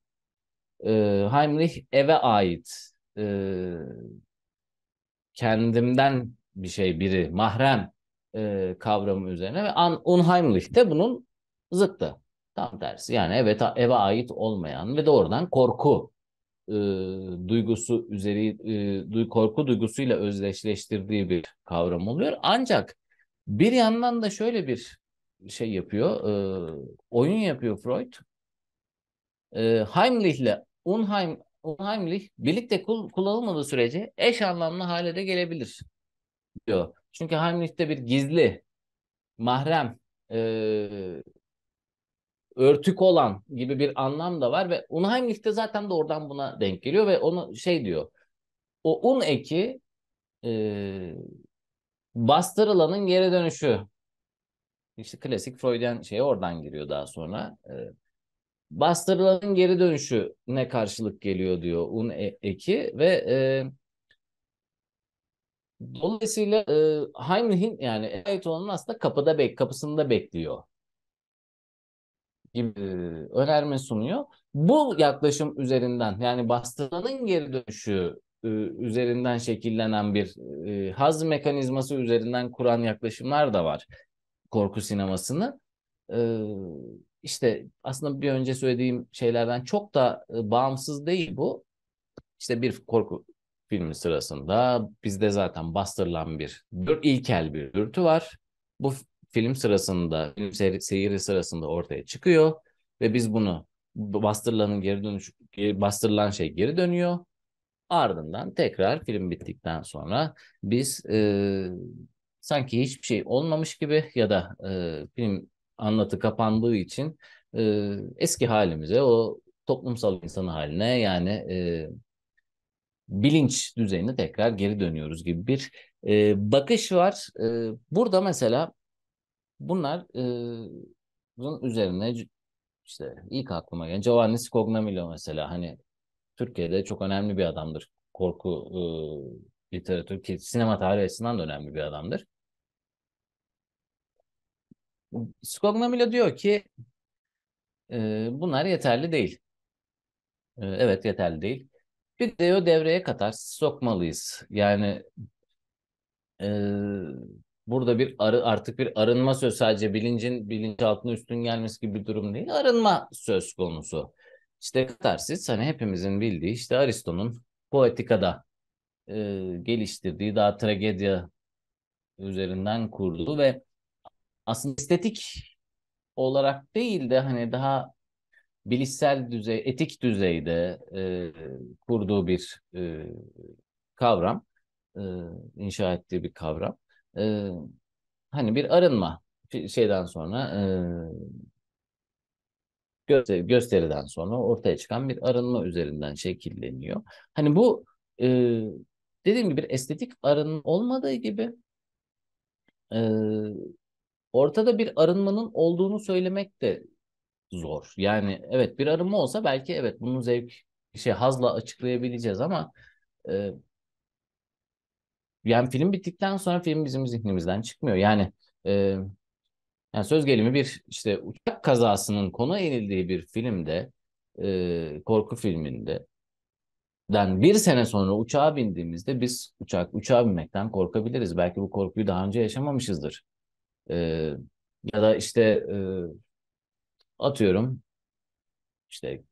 B: e, Heimlich eve ait e, kendimden bir şey biri mahrem e, kavramı üzerine ve unheimlich de bunun zıttı. Tam tersi yani evet eve ait olmayan ve doğrudan korku e, duygusu üzeri e, duy, korku duygusuyla özdeşleştirdiği bir kavram oluyor. Ancak bir yandan da şöyle bir şey yapıyor, e, oyun yapıyor Freud. E, Heimlich'le unheim, unheimlich birlikte kul, kullanılmadığı sürece eş anlamlı hale de gelebilir diyor. Çünkü heimlich'te bir gizli, mahrem, e, örtük olan gibi bir anlam da var ve unheimlich'te zaten de oradan buna denk geliyor ve onu şey diyor. O un eki e, bastırılanın geri dönüşü. İşte klasik Freudian şeye oradan giriyor daha sonra. E, bastırılanın geri dönüşü ne karşılık geliyor diyor un e eki ve e, dolayısıyla e, Heimlich'in yani Eckhart aslında kapıda bek kapısında bekliyor gibi e, önerme sunuyor. Bu yaklaşım üzerinden yani bastırılanın geri dönüşü e, üzerinden şekillenen bir e, haz mekanizması üzerinden kuran yaklaşımlar da var korku sinemasını. E, işte aslında bir önce söylediğim şeylerden çok da e, bağımsız değil bu. İşte bir korku filmi sırasında bizde zaten bastırılan bir ilkel bir dürtü var. Bu film sırasında, film seyri, seyri sırasında ortaya çıkıyor ve biz bunu bastırılanın geri dönüş bastırılan şey geri dönüyor. Ardından tekrar film bittikten sonra biz e, sanki hiçbir şey olmamış gibi ya da e, film anlatı kapandığı için e, eski halimize o toplumsal insan haline yani e, bilinç düzeyine tekrar geri dönüyoruz gibi bir e, bakış var. E, burada mesela bunlar e, bunun üzerine işte ilk aklıma gelen Giovanni Scognamillo mesela hani Türkiye'de çok önemli bir adamdır. Korku e, literatür sinema tarihi açısından da önemli bir adamdır. Scognamilla diyor ki e, bunlar yeterli değil. E, evet yeterli değil. Bir de o devreye katar sokmalıyız. Yani e, burada bir arı, artık bir arınma söz sadece bilincin bilinçaltına üstün gelmesi gibi bir durum değil. Arınma söz konusu. İşte katarsis hani hepimizin bildiği işte Aristo'nun poetikada e, geliştirdiği daha tragedya üzerinden kurduğu ve aslında estetik olarak değil de hani daha bilişsel düzey, etik düzeyde e, kurduğu bir e, kavram, e, inşa ettiği bir kavram. E, hani bir arınma şeyden sonra e, göster gösteriden sonra ortaya çıkan bir arınma üzerinden şekilleniyor. Hani bu e, dediğim gibi bir estetik arınma olmadığı gibi e, ortada bir arınmanın olduğunu söylemek de zor. Yani evet bir arınma olsa belki evet bunu zevk şey hazla açıklayabileceğiz ama e, yani film bittikten sonra film bizim zihnimizden çıkmıyor. Yani e, yani söz gelimi bir işte uçak kazasının konu edildiği bir filmde e, korku filminde den bir sene sonra uçağa bindiğimizde biz uçak uçağa binmekten korkabiliriz. Belki bu korkuyu daha önce yaşamamışızdır. E, ya da işte e, atıyorum işte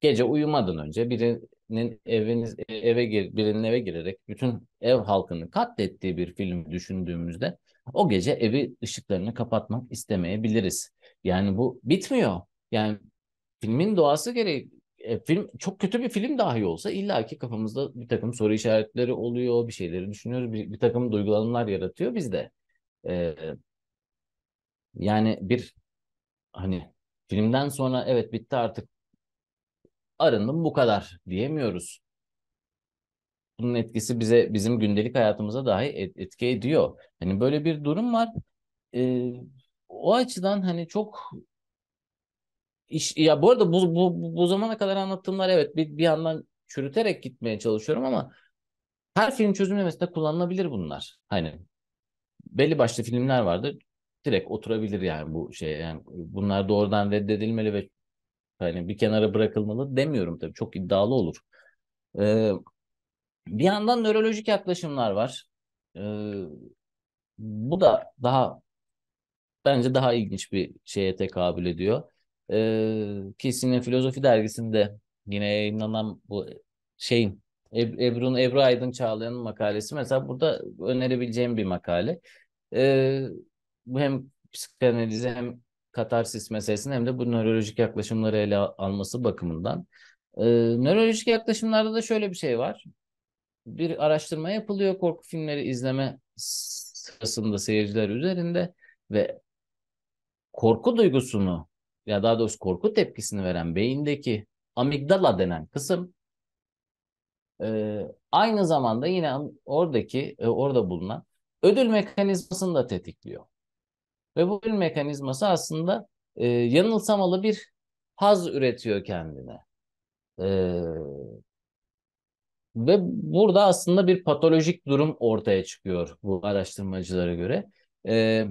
B: gece uyumadan önce birinin eviniz e, eve gir, birinin eve girerek bütün ev halkını katlettiği bir film düşündüğümüzde o gece evi ışıklarını kapatmak istemeyebiliriz. Yani bu bitmiyor. Yani filmin doğası gereği e, film çok kötü bir film dahi olsa illa ki kafamızda bir takım soru işaretleri oluyor, bir şeyleri düşünüyoruz, bir, bir takım duygulanımlar yaratıyor bizde. Ee, yani bir hani filmden sonra evet bitti artık arındım bu kadar diyemiyoruz. Bunun etkisi bize bizim gündelik hayatımıza dahi et, etki ediyor. Hani böyle bir durum var. Ee, o açıdan hani çok iş ya bu arada bu, bu bu zamana kadar anlattığımlar evet bir bir yandan çürüterek gitmeye çalışıyorum ama her film çözümlemesinde kullanılabilir bunlar. Hani belli başlı filmler vardır. Direkt oturabilir yani bu şey. Yani bunlar doğrudan reddedilmeli ve hani bir kenara bırakılmalı demiyorum tabii. Çok iddialı olur. Ee, bir yandan nörolojik yaklaşımlar var. Ee, bu da daha bence daha ilginç bir şeye tekabül ediyor. Ee, ki Filozofi dergisinde yine yayınlanan bu şeyin Ebru'nun Ebru Aydın Çağlayan'ın makalesi mesela burada önerebileceğim bir makale. Ee, bu hem psikanalize hem katarsis meselesini hem de bu nörolojik yaklaşımları ele alması bakımından. Ee, nörolojik yaklaşımlarda da şöyle bir şey var. Bir araştırma yapılıyor korku filmleri izleme sırasında seyirciler üzerinde ve korku duygusunu ya daha doğrusu korku tepkisini veren beyindeki amigdala denen kısım e, aynı zamanda yine oradaki e, orada bulunan ödül mekanizmasını da tetikliyor. Ve bu ödül mekanizması aslında e, yanılsamalı bir haz üretiyor kendine. E, ve burada aslında bir patolojik durum ortaya çıkıyor bu araştırmacılara göre. E,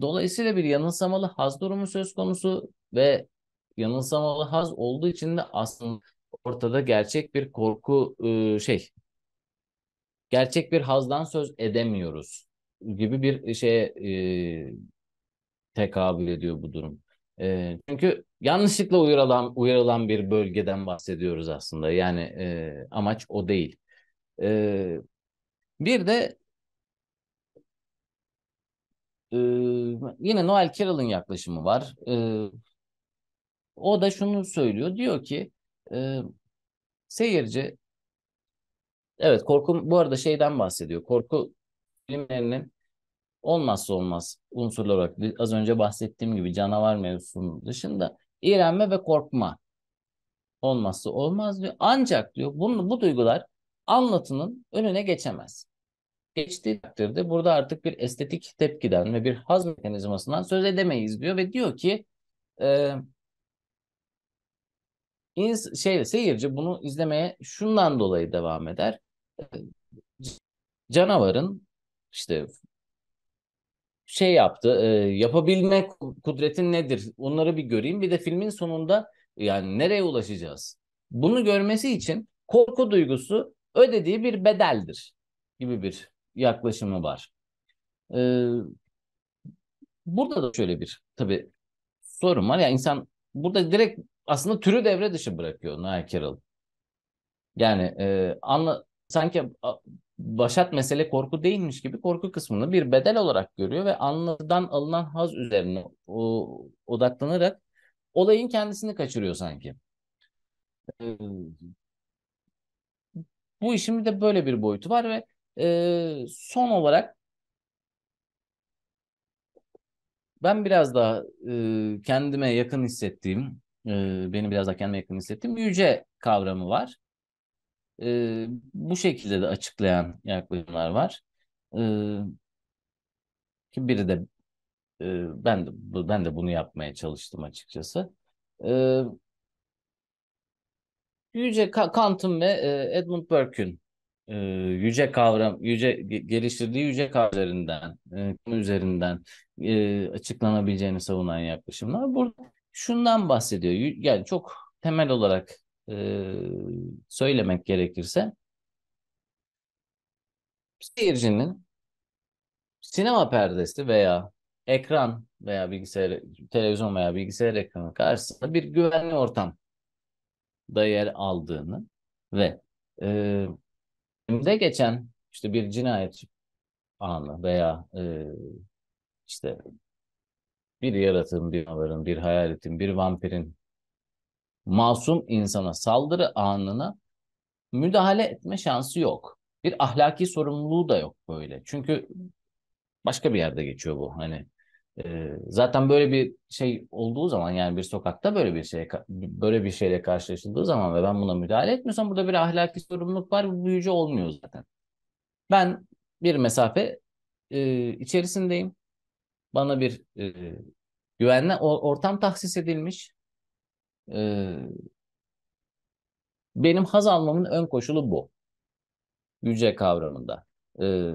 B: dolayısıyla bir yanılsamalı haz durumu söz konusu ve yanılsamalı haz olduğu için de aslında ortada gerçek bir korku ıı, şey gerçek bir hazdan söz edemiyoruz gibi bir şeye e, tekabül ediyor bu durum. çünkü yanlışlıkla uyarılan uyarılan bir bölgeden bahsediyoruz aslında. Yani e, amaç o değil. E, bir de e, yine Noel Carroll'ın yaklaşımı var. E, o da şunu söylüyor. Diyor ki e, seyirci evet korkum bu arada şeyden bahsediyor. Korku filmlerinin olmazsa olmaz unsurlar olarak az önce bahsettiğim gibi canavar mevzusunun dışında iğrenme ve korkma olmazsa olmaz diyor. Ancak diyor bunu, bu duygular anlatının önüne geçemez. Geçtiği takdirde burada artık bir estetik tepkiden ve bir haz mekanizmasından söz edemeyiz diyor ve diyor ki İns şey, seyirci bunu izlemeye şundan dolayı devam eder. Ee, canavarın işte şey yaptı, e, yapabilme kudretin nedir? Onları bir göreyim. Bir de filmin sonunda yani nereye ulaşacağız? Bunu görmesi için korku duygusu ödediği bir bedeldir gibi bir yaklaşımı var. Ee, burada da şöyle bir tabii sorun var. Yani insan burada direkt aslında türü devre dışı bırakıyor Noel Carroll. Yani e, anla, sanki a, başat mesele korku değilmiş gibi korku kısmını bir bedel olarak görüyor ve anlatıdan alınan haz üzerine o, odaklanarak olayın kendisini kaçırıyor sanki. E, bu işin de böyle bir boyutu var ve e, son olarak ben biraz daha e, kendime yakın hissettiğim e, beni biraz daha kendime yakın hissettim. Yüce kavramı var. E, bu şekilde de açıklayan yaklaşımlar var. E, ki biri de e, ben de ben de bunu yapmaya çalıştım açıkçası. E, Yüce Kant'ın ve e, Edmund Burke'ün e, yüce kavram, yüce geliştirdiği yüce kavramlarından, e, üzerinden e, açıklanabileceğini savunan yaklaşımlar. Burada şundan bahsediyor. Yani çok temel olarak e, söylemek gerekirse seyircinin sinema perdesi veya ekran veya bilgisayar, televizyon veya bilgisayar ekranı karşısında bir güvenli ortam da yer aldığını ve e, geçen işte bir cinayet anı veya e, işte bir yaratığın, bir varın, bir hayaletin, bir vampirin masum insana saldırı anına müdahale etme şansı yok. Bir ahlaki sorumluluğu da yok böyle. Çünkü başka bir yerde geçiyor bu. Hani e, zaten böyle bir şey olduğu zaman yani bir sokakta böyle bir şey böyle bir şeyle karşılaşıldığı zaman ve ben buna müdahale etmiyorsam burada bir ahlaki sorumluluk var. Bu büyücü olmuyor zaten. Ben bir mesafe e, içerisindeyim bana bir e, güvenli ortam tahsis edilmiş. E, benim haz almamın ön koşulu bu. Yüce kavramında. E,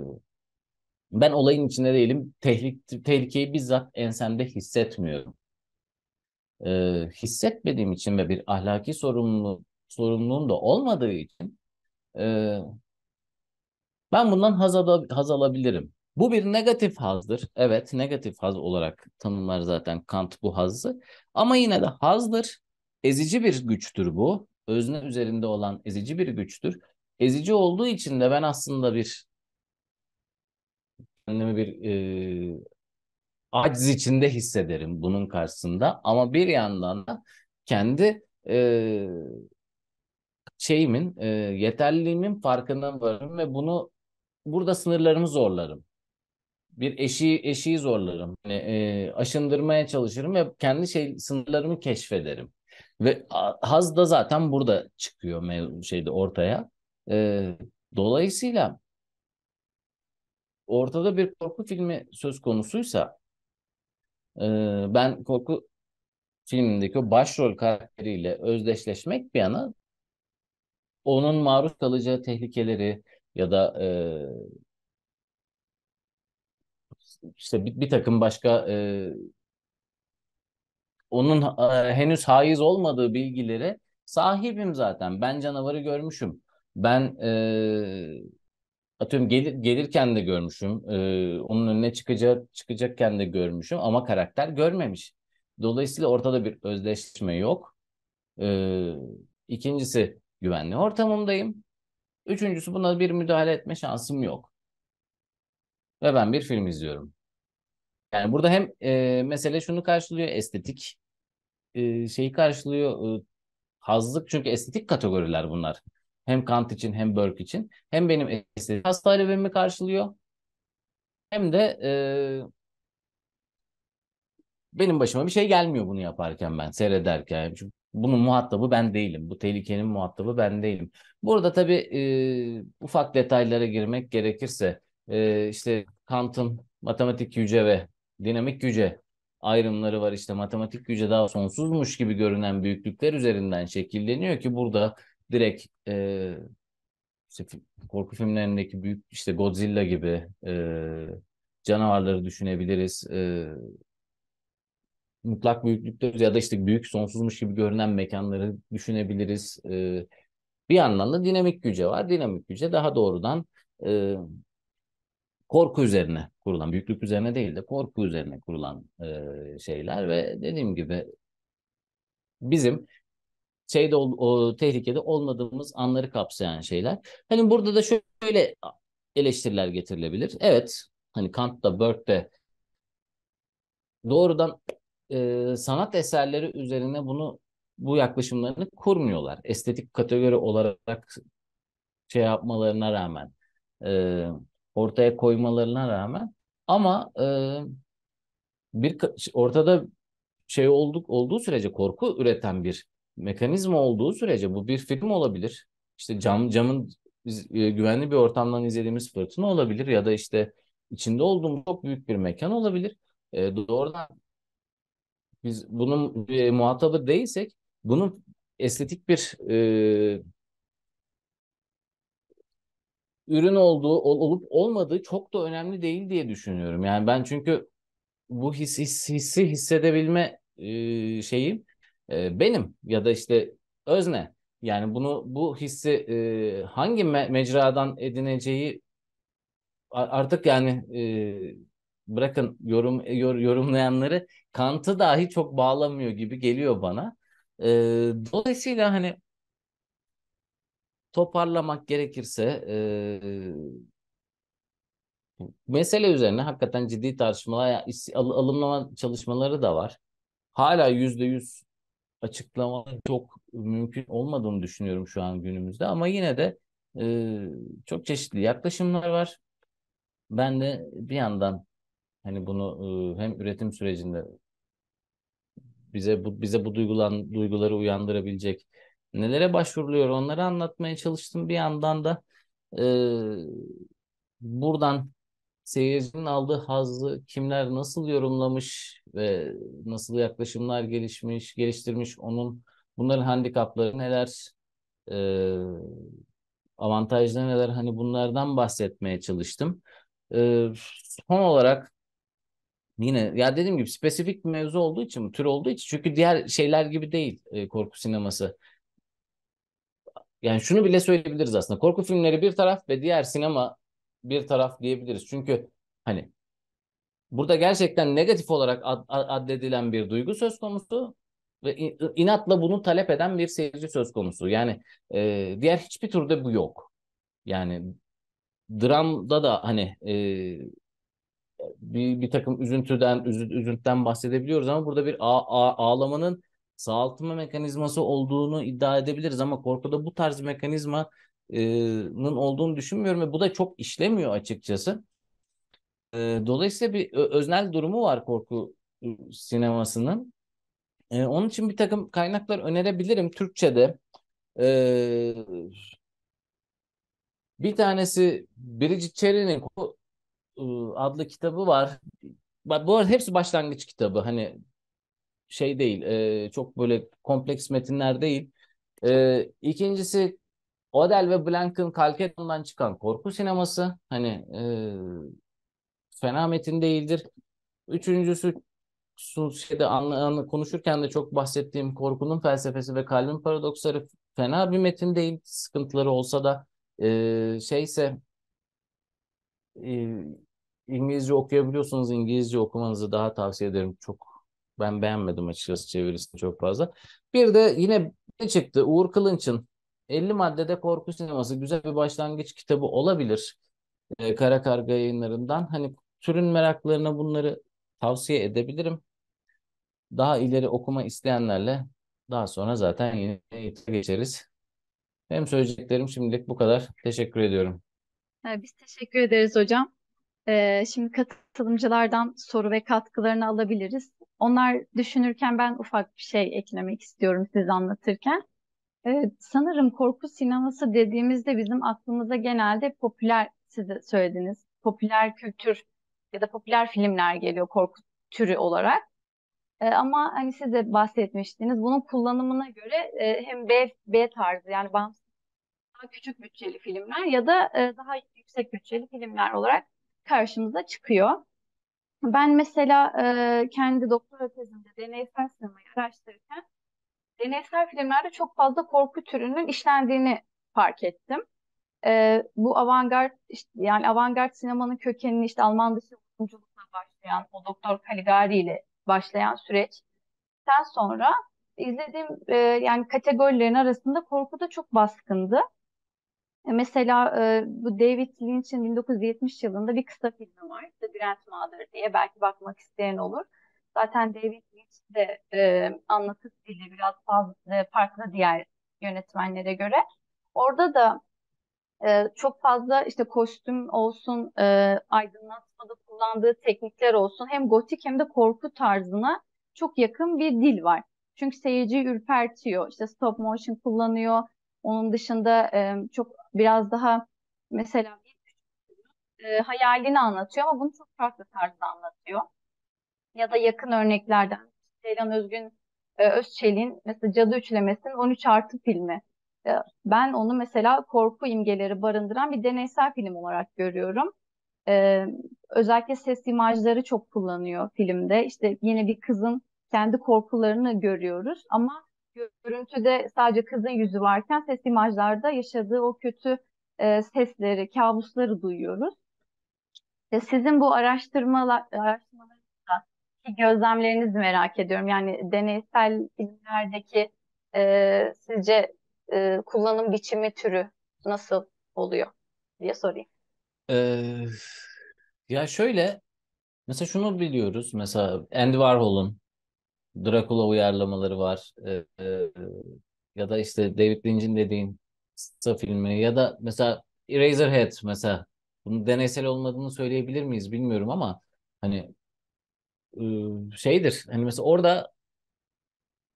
B: ben olayın içinde değilim. Tehlike, tehlikeyi bizzat ensemde hissetmiyorum. E, hissetmediğim için ve bir ahlaki sorumluluğum, sorumluluğum da olmadığı için e, ben bundan haz, al haz alabilirim. Bu bir negatif hazdır. Evet negatif haz olarak tanımlar zaten Kant bu hazı. Ama yine de hazdır. Ezici bir güçtür bu. Özne üzerinde olan ezici bir güçtür. Ezici olduğu için de ben aslında bir kendimi bir e,
A: aciz içinde
B: hissederim bunun karşısında. Ama bir yandan da kendi e, şeyimin, e, yeterliliğimin farkına varım ve bunu burada sınırlarımı zorlarım bir eşi eşiği zorlarım. Yani, e, aşındırmaya çalışırım ve kendi şey sınırlarımı keşfederim. Ve haz da zaten burada çıkıyor şeyde ortaya. E, dolayısıyla ortada bir korku filmi söz konusuysa e, ben korku filmindeki o başrol karakteriyle özdeşleşmek bir yana onun maruz kalacağı tehlikeleri ya da e, işte bir, bir takım başka e, onun e, henüz haiz olmadığı bilgilere sahibim zaten. Ben canavarı görmüşüm. Ben e, atıyorum gelir, gelirken de görmüşüm. E, onun önüne çıkacak çıkacakken de görmüşüm ama karakter görmemiş. Dolayısıyla ortada bir özdeşme yok. E, ikincisi güvenli ortamındayım. Üçüncüsü buna bir müdahale etme şansım yok ve ben bir film izliyorum. Yani burada hem e, mesele şunu karşılıyor estetik e, şeyi karşılıyor e, hazlık çünkü estetik kategoriler bunlar. Hem Kant için hem Burke için hem benim estetik haz talebimi karşılıyor hem de e, benim başıma bir şey gelmiyor bunu yaparken ben seyrederken. Çünkü bunun muhatabı ben değilim. Bu tehlikenin muhatabı ben değilim. Burada tabii e, ufak detaylara girmek gerekirse e, işte Kant'ın matematik yüce ve dinamik yüce ayrımları var. İşte matematik güce daha sonsuzmuş gibi görünen büyüklükler üzerinden şekilleniyor ki burada direkt e, işte korku filmlerindeki büyük işte Godzilla gibi e, canavarları düşünebiliriz. E, mutlak büyüklükler ya da işte büyük sonsuzmuş gibi görünen mekanları düşünebiliriz. E, bir yandan da dinamik güce var. Dinamik güce daha doğrudan e, korku üzerine kurulan, büyüklük üzerine değil de korku üzerine kurulan e, şeyler ve dediğim gibi bizim şeyde ol, o, tehlikede olmadığımız anları kapsayan şeyler. Hani burada da şöyle eleştiriler getirilebilir. Evet, hani Kant da Burke de doğrudan e, sanat eserleri üzerine bunu bu yaklaşımlarını kurmuyorlar. Estetik kategori olarak şey yapmalarına rağmen. E, ortaya koymalarına rağmen ama e, bir ortada şey olduk olduğu sürece korku üreten bir mekanizma olduğu sürece bu bir film olabilir. İşte cam camın e, güvenli bir ortamdan izlediğimiz fırtına olabilir ya da işte içinde olduğum çok büyük bir mekan olabilir. E, doğrudan biz bunun e, muhatabı değilsek bunun estetik bir e, ürün olduğu olup olmadığı çok da önemli değil diye düşünüyorum. Yani ben çünkü bu his, his hissi hissedebilme e, şeyi e, benim ya da işte özne. Yani bunu bu hissi e, hangi me- mecradan edineceği artık yani e, bırakın yorum yor, yorumlayanları Kant'ı dahi çok bağlamıyor gibi geliyor bana. E, dolayısıyla hani toparlamak gerekirse e, mesele üzerine hakikaten ciddi tartışmalar, al, alımlama çalışmaları da var. Hala yüzde yüz açıklama çok mümkün olmadığını düşünüyorum şu an günümüzde ama yine de e, çok çeşitli yaklaşımlar var. Ben de bir yandan hani bunu e, hem üretim sürecinde bize bu bize bu duygulan duyguları uyandırabilecek nelere başvuruluyor onları anlatmaya çalıştım. Bir yandan da e, buradan seyircinin aldığı hazzı kimler nasıl yorumlamış ve nasıl yaklaşımlar gelişmiş, geliştirmiş onun bunların handikapları neler e, avantajları neler hani bunlardan bahsetmeye çalıştım. E, son olarak yine ya dediğim gibi spesifik bir mevzu olduğu için tür olduğu için çünkü diğer şeyler gibi değil e, korku sineması yani şunu bile söyleyebiliriz aslında. Korku filmleri bir taraf ve diğer sinema bir taraf diyebiliriz. Çünkü hani burada gerçekten negatif olarak ad, addedilen bir duygu söz konusu ve inatla bunu talep eden bir seyirci söz konusu. Yani e, diğer hiçbir türde bu yok. Yani dramda da hani e, bir, bir takım üzüntüden üzü, üzüntüden bahsedebiliyoruz ama burada bir a, a, ağlamanın sağaltma mekanizması olduğunu iddia edebiliriz ama korkuda bu tarz mekanizmanın olduğunu düşünmüyorum ve bu da çok işlemiyor açıkçası. Ee, dolayısıyla bir öznel durumu var korku sinemasının. Ee, onun için bir takım kaynaklar önerebilirim Türkçe'de. Ee, bir tanesi Biricik Cherry'nin e, adlı kitabı var. Bu arada hepsi başlangıç kitabı. Hani şey değil. E, çok böyle kompleks metinler değil. E, ikincisi Odell ve Blank'ın Kalkedon'dan çıkan korku sineması. Hani e, fena metin değildir. Üçüncüsü şeyde anla, anla, konuşurken de çok bahsettiğim korkunun felsefesi ve kalbin paradoksları fena bir metin değil. Sıkıntıları olsa da e, şeyse e, İngilizce okuyabiliyorsunuz. İngilizce okumanızı daha tavsiye ederim. Çok ben beğenmedim açıkçası çevirisini çok fazla. Bir de yine ne çıktı? Uğur Kılınç'ın 50 maddede korku sineması güzel bir başlangıç kitabı olabilir. Ee, Kara Karga yayınlarından. Hani türün meraklarına bunları tavsiye edebilirim. Daha ileri okuma isteyenlerle daha sonra zaten yine geçeriz. hem söyleyeceklerim şimdilik bu kadar. Teşekkür ediyorum.
A: E, biz teşekkür ederiz hocam. Ee, şimdi katılımcılardan soru ve katkılarını alabiliriz. Onlar düşünürken ben ufak bir şey eklemek istiyorum siz anlatırken. Evet, sanırım korku sineması dediğimizde bizim aklımıza genelde popüler, size de söylediniz, popüler kültür ya da popüler filmler geliyor korku türü olarak. E, ama hani siz de bahsetmiştiniz. Bunun kullanımına göre e, hem B, B tarzı yani bağımsız daha küçük bütçeli filmler ya da e, daha yüksek bütçeli filmler olarak karşımıza çıkıyor. Ben mesela e, kendi doktora tezimde deneysel sinemayı araştırırken deneysel filmlerde çok fazla korku türünün işlendiğini fark ettim. E, bu avantgard işte, yani avantgard sinemanın kökenini işte Alman dışı oyunculukla başlayan o Doktor Caligari ile başlayan süreçten sonra izlediğim e, yani kategorilerin arasında korku da çok baskındı. E, mesela e, bu David Lynch'in 1970 yılında bir kısa filmi var. The Grand Mother diye. Belki bakmak isteyen olur. Zaten David Lynch de e, anlatı stili biraz fazla e, farklı diğer yönetmenlere göre. Orada da e, çok fazla işte kostüm olsun, e, aydınlatmada kullandığı teknikler olsun. Hem gotik hem de korku tarzına çok yakın bir dil var. Çünkü seyirciyi ürpertiyor. İşte stop motion kullanıyor. Onun dışında e, çok biraz daha mesela e, hayalini anlatıyor ama bunu çok farklı tarzda anlatıyor. Ya da yakın örneklerden Ceylan Özgün e, Özçel'in mesela Cadı Üçlemesi'nin 13 artı filmi. E, ben onu mesela korku imgeleri barındıran bir deneysel film olarak görüyorum. E, özellikle ses imajları çok kullanıyor filmde. İşte yine bir kızın kendi korkularını görüyoruz ama görüntüde sadece kızın yüzü varken ses imajlarda yaşadığı o kötü e, sesleri, kabusları duyuyoruz. E, sizin bu araştırmalar, araştırmalarınızda gözlemlerinizi merak ediyorum. Yani deneysel bilimlerdeki e, sizce e, kullanım biçimi türü nasıl oluyor diye sorayım.
B: Ee, ya şöyle mesela şunu biliyoruz mesela Andy Warhol'un Dracula uyarlamaları var. E, e, ya da işte David Lynch'in dediğin kısa filmi ya da mesela Eraserhead mesela bunun deneysel olmadığını söyleyebilir miyiz bilmiyorum ama hani e, şeydir hani mesela orada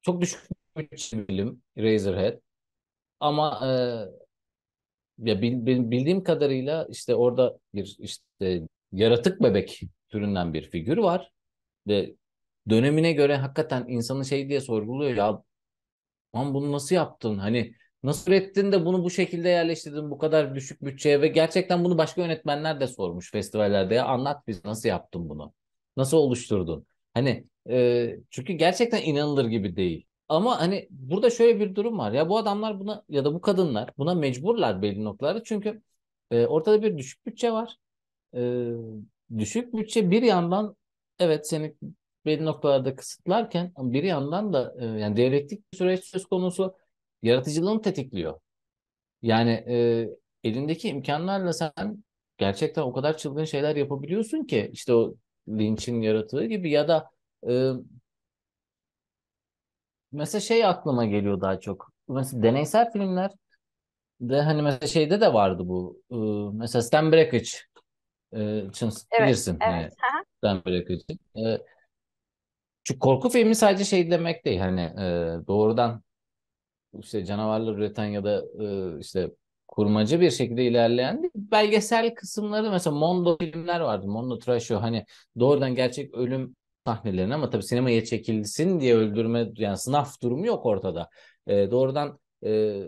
B: çok düşük bir bilim Eraserhead ama e, ya bildiğim kadarıyla işte orada bir işte yaratık bebek türünden bir figür var ve dönemine göre hakikaten insanı şey diye sorguluyor ya lan bunu nasıl yaptın hani nasıl ürettin de bunu bu şekilde yerleştirdin bu kadar düşük bütçeye ve gerçekten bunu başka yönetmenler de sormuş festivallerde ya anlat biz nasıl yaptın bunu nasıl oluşturdun hani e, çünkü gerçekten inanılır gibi değil ama hani burada şöyle bir durum var ya bu adamlar buna ya da bu kadınlar buna mecburlar belli noktalarda çünkü e, ortada bir düşük bütçe var e, düşük bütçe bir yandan evet seni belli noktalarda kısıtlarken bir yandan da e, yani devletlik süreç söz konusu yaratıcılığını tetikliyor. Yani e, elindeki imkanlarla sen gerçekten o kadar çılgın şeyler yapabiliyorsun ki işte o Lynch'in yaratığı gibi ya da e, mesela şey aklıma geliyor daha çok. Mesela deneysel filmler de hani mesela şeyde de vardı bu. E, mesela Stan Brakhage e, evet, bilirsin. Hani evet. Yani, Stan Brakhage. E, çünkü korku filmi sadece şey demek değil. Hani e, doğrudan işte canavarlar üreten ya da e, işte kurmacı bir şekilde ilerleyen belgesel kısımları mesela Mondo filmler vardı. Mondo Trasho hani doğrudan gerçek ölüm sahnelerini ama tabii sinemaya çekilsin diye öldürme yani sınav durumu yok ortada. E, doğrudan e,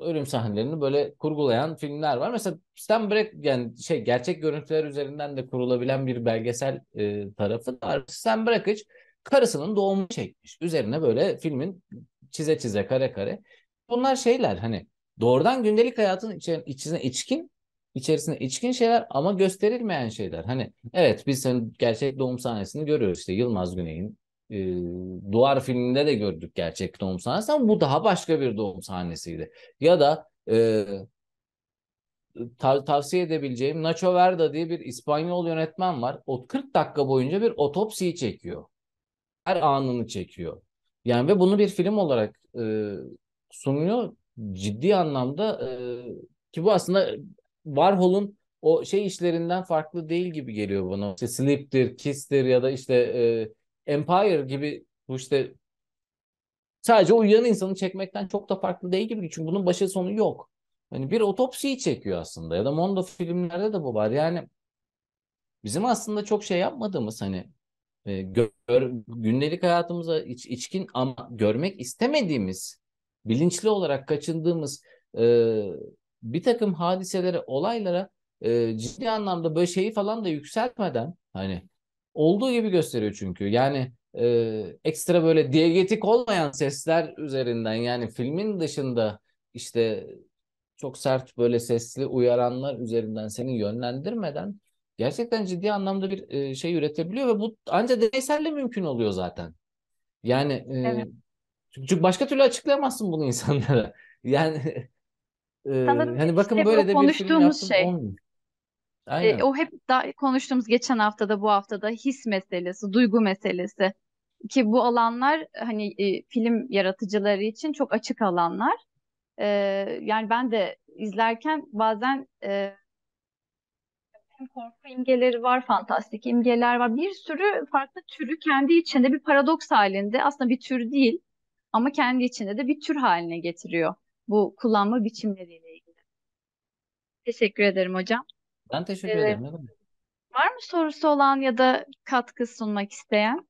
B: ölüm sahnelerini böyle kurgulayan filmler var. Mesela Stan break yani şey gerçek görüntüler üzerinden de kurulabilen bir belgesel e, tarafı var. Stan Brakhage Karısının doğumunu çekmiş. Üzerine böyle filmin çize çize kare kare. Bunlar şeyler hani doğrudan gündelik hayatın içine, içkin içerisinde içkin şeyler ama gösterilmeyen şeyler. Hani evet biz senin gerçek doğum sahnesini görüyoruz işte Yılmaz Güney'in e, Duvar filminde de gördük gerçek doğum sahnesi ama bu daha başka bir doğum sahnesiydi. Ya da e, tav- tavsiye edebileceğim Nacho Verda diye bir İspanyol yönetmen var. O 40 dakika boyunca bir otopsiyi çekiyor her anını çekiyor. Yani ve bunu bir film olarak e, sunuyor. Ciddi anlamda e, ki bu aslında Warhol'un o şey işlerinden farklı değil gibi geliyor bana. İşte Sleep'tir, Kiss'tir ya da işte e, Empire gibi bu işte sadece uyuyan insanı çekmekten çok da farklı değil gibi. Çünkü bunun başı sonu yok. Hani bir otopsiyi çekiyor aslında ya da Mondo filmlerde de bu var. Yani bizim aslında çok şey yapmadığımız hani e, gör, gündelik hayatımıza iç, içkin ama görmek istemediğimiz, bilinçli olarak kaçındığımız e, bir takım hadiselere, olaylara e, ciddi anlamda böyle şeyi falan da yükseltmeden hani olduğu gibi gösteriyor çünkü. Yani e, ekstra böyle diyegetik olmayan sesler üzerinden yani filmin dışında işte çok sert böyle sesli uyaranlar üzerinden seni yönlendirmeden gerçekten ciddi anlamda bir e, şey üretebiliyor ve bu ancak deneyselle mümkün oluyor zaten. Yani e, evet. çünkü başka türlü açıklayamazsın bunu insanlara. Yani e, Sanırım hani bakın böyle de bir film şey. olmuyor. E, Aynen. E, o
A: hep da konuştuğumuz geçen haftada bu haftada his meselesi, duygu meselesi ki bu alanlar hani e, film yaratıcıları için çok açık alanlar. E, yani ben de izlerken bazen e, korku imgeleri var, fantastik imgeler var. Bir sürü farklı türü kendi içinde bir paradoks halinde aslında bir tür değil ama kendi içinde de bir tür haline getiriyor bu kullanma biçimleriyle ilgili. Teşekkür ederim hocam. Ben teşekkür ee, ederim. Var mı sorusu olan ya da katkı sunmak isteyen?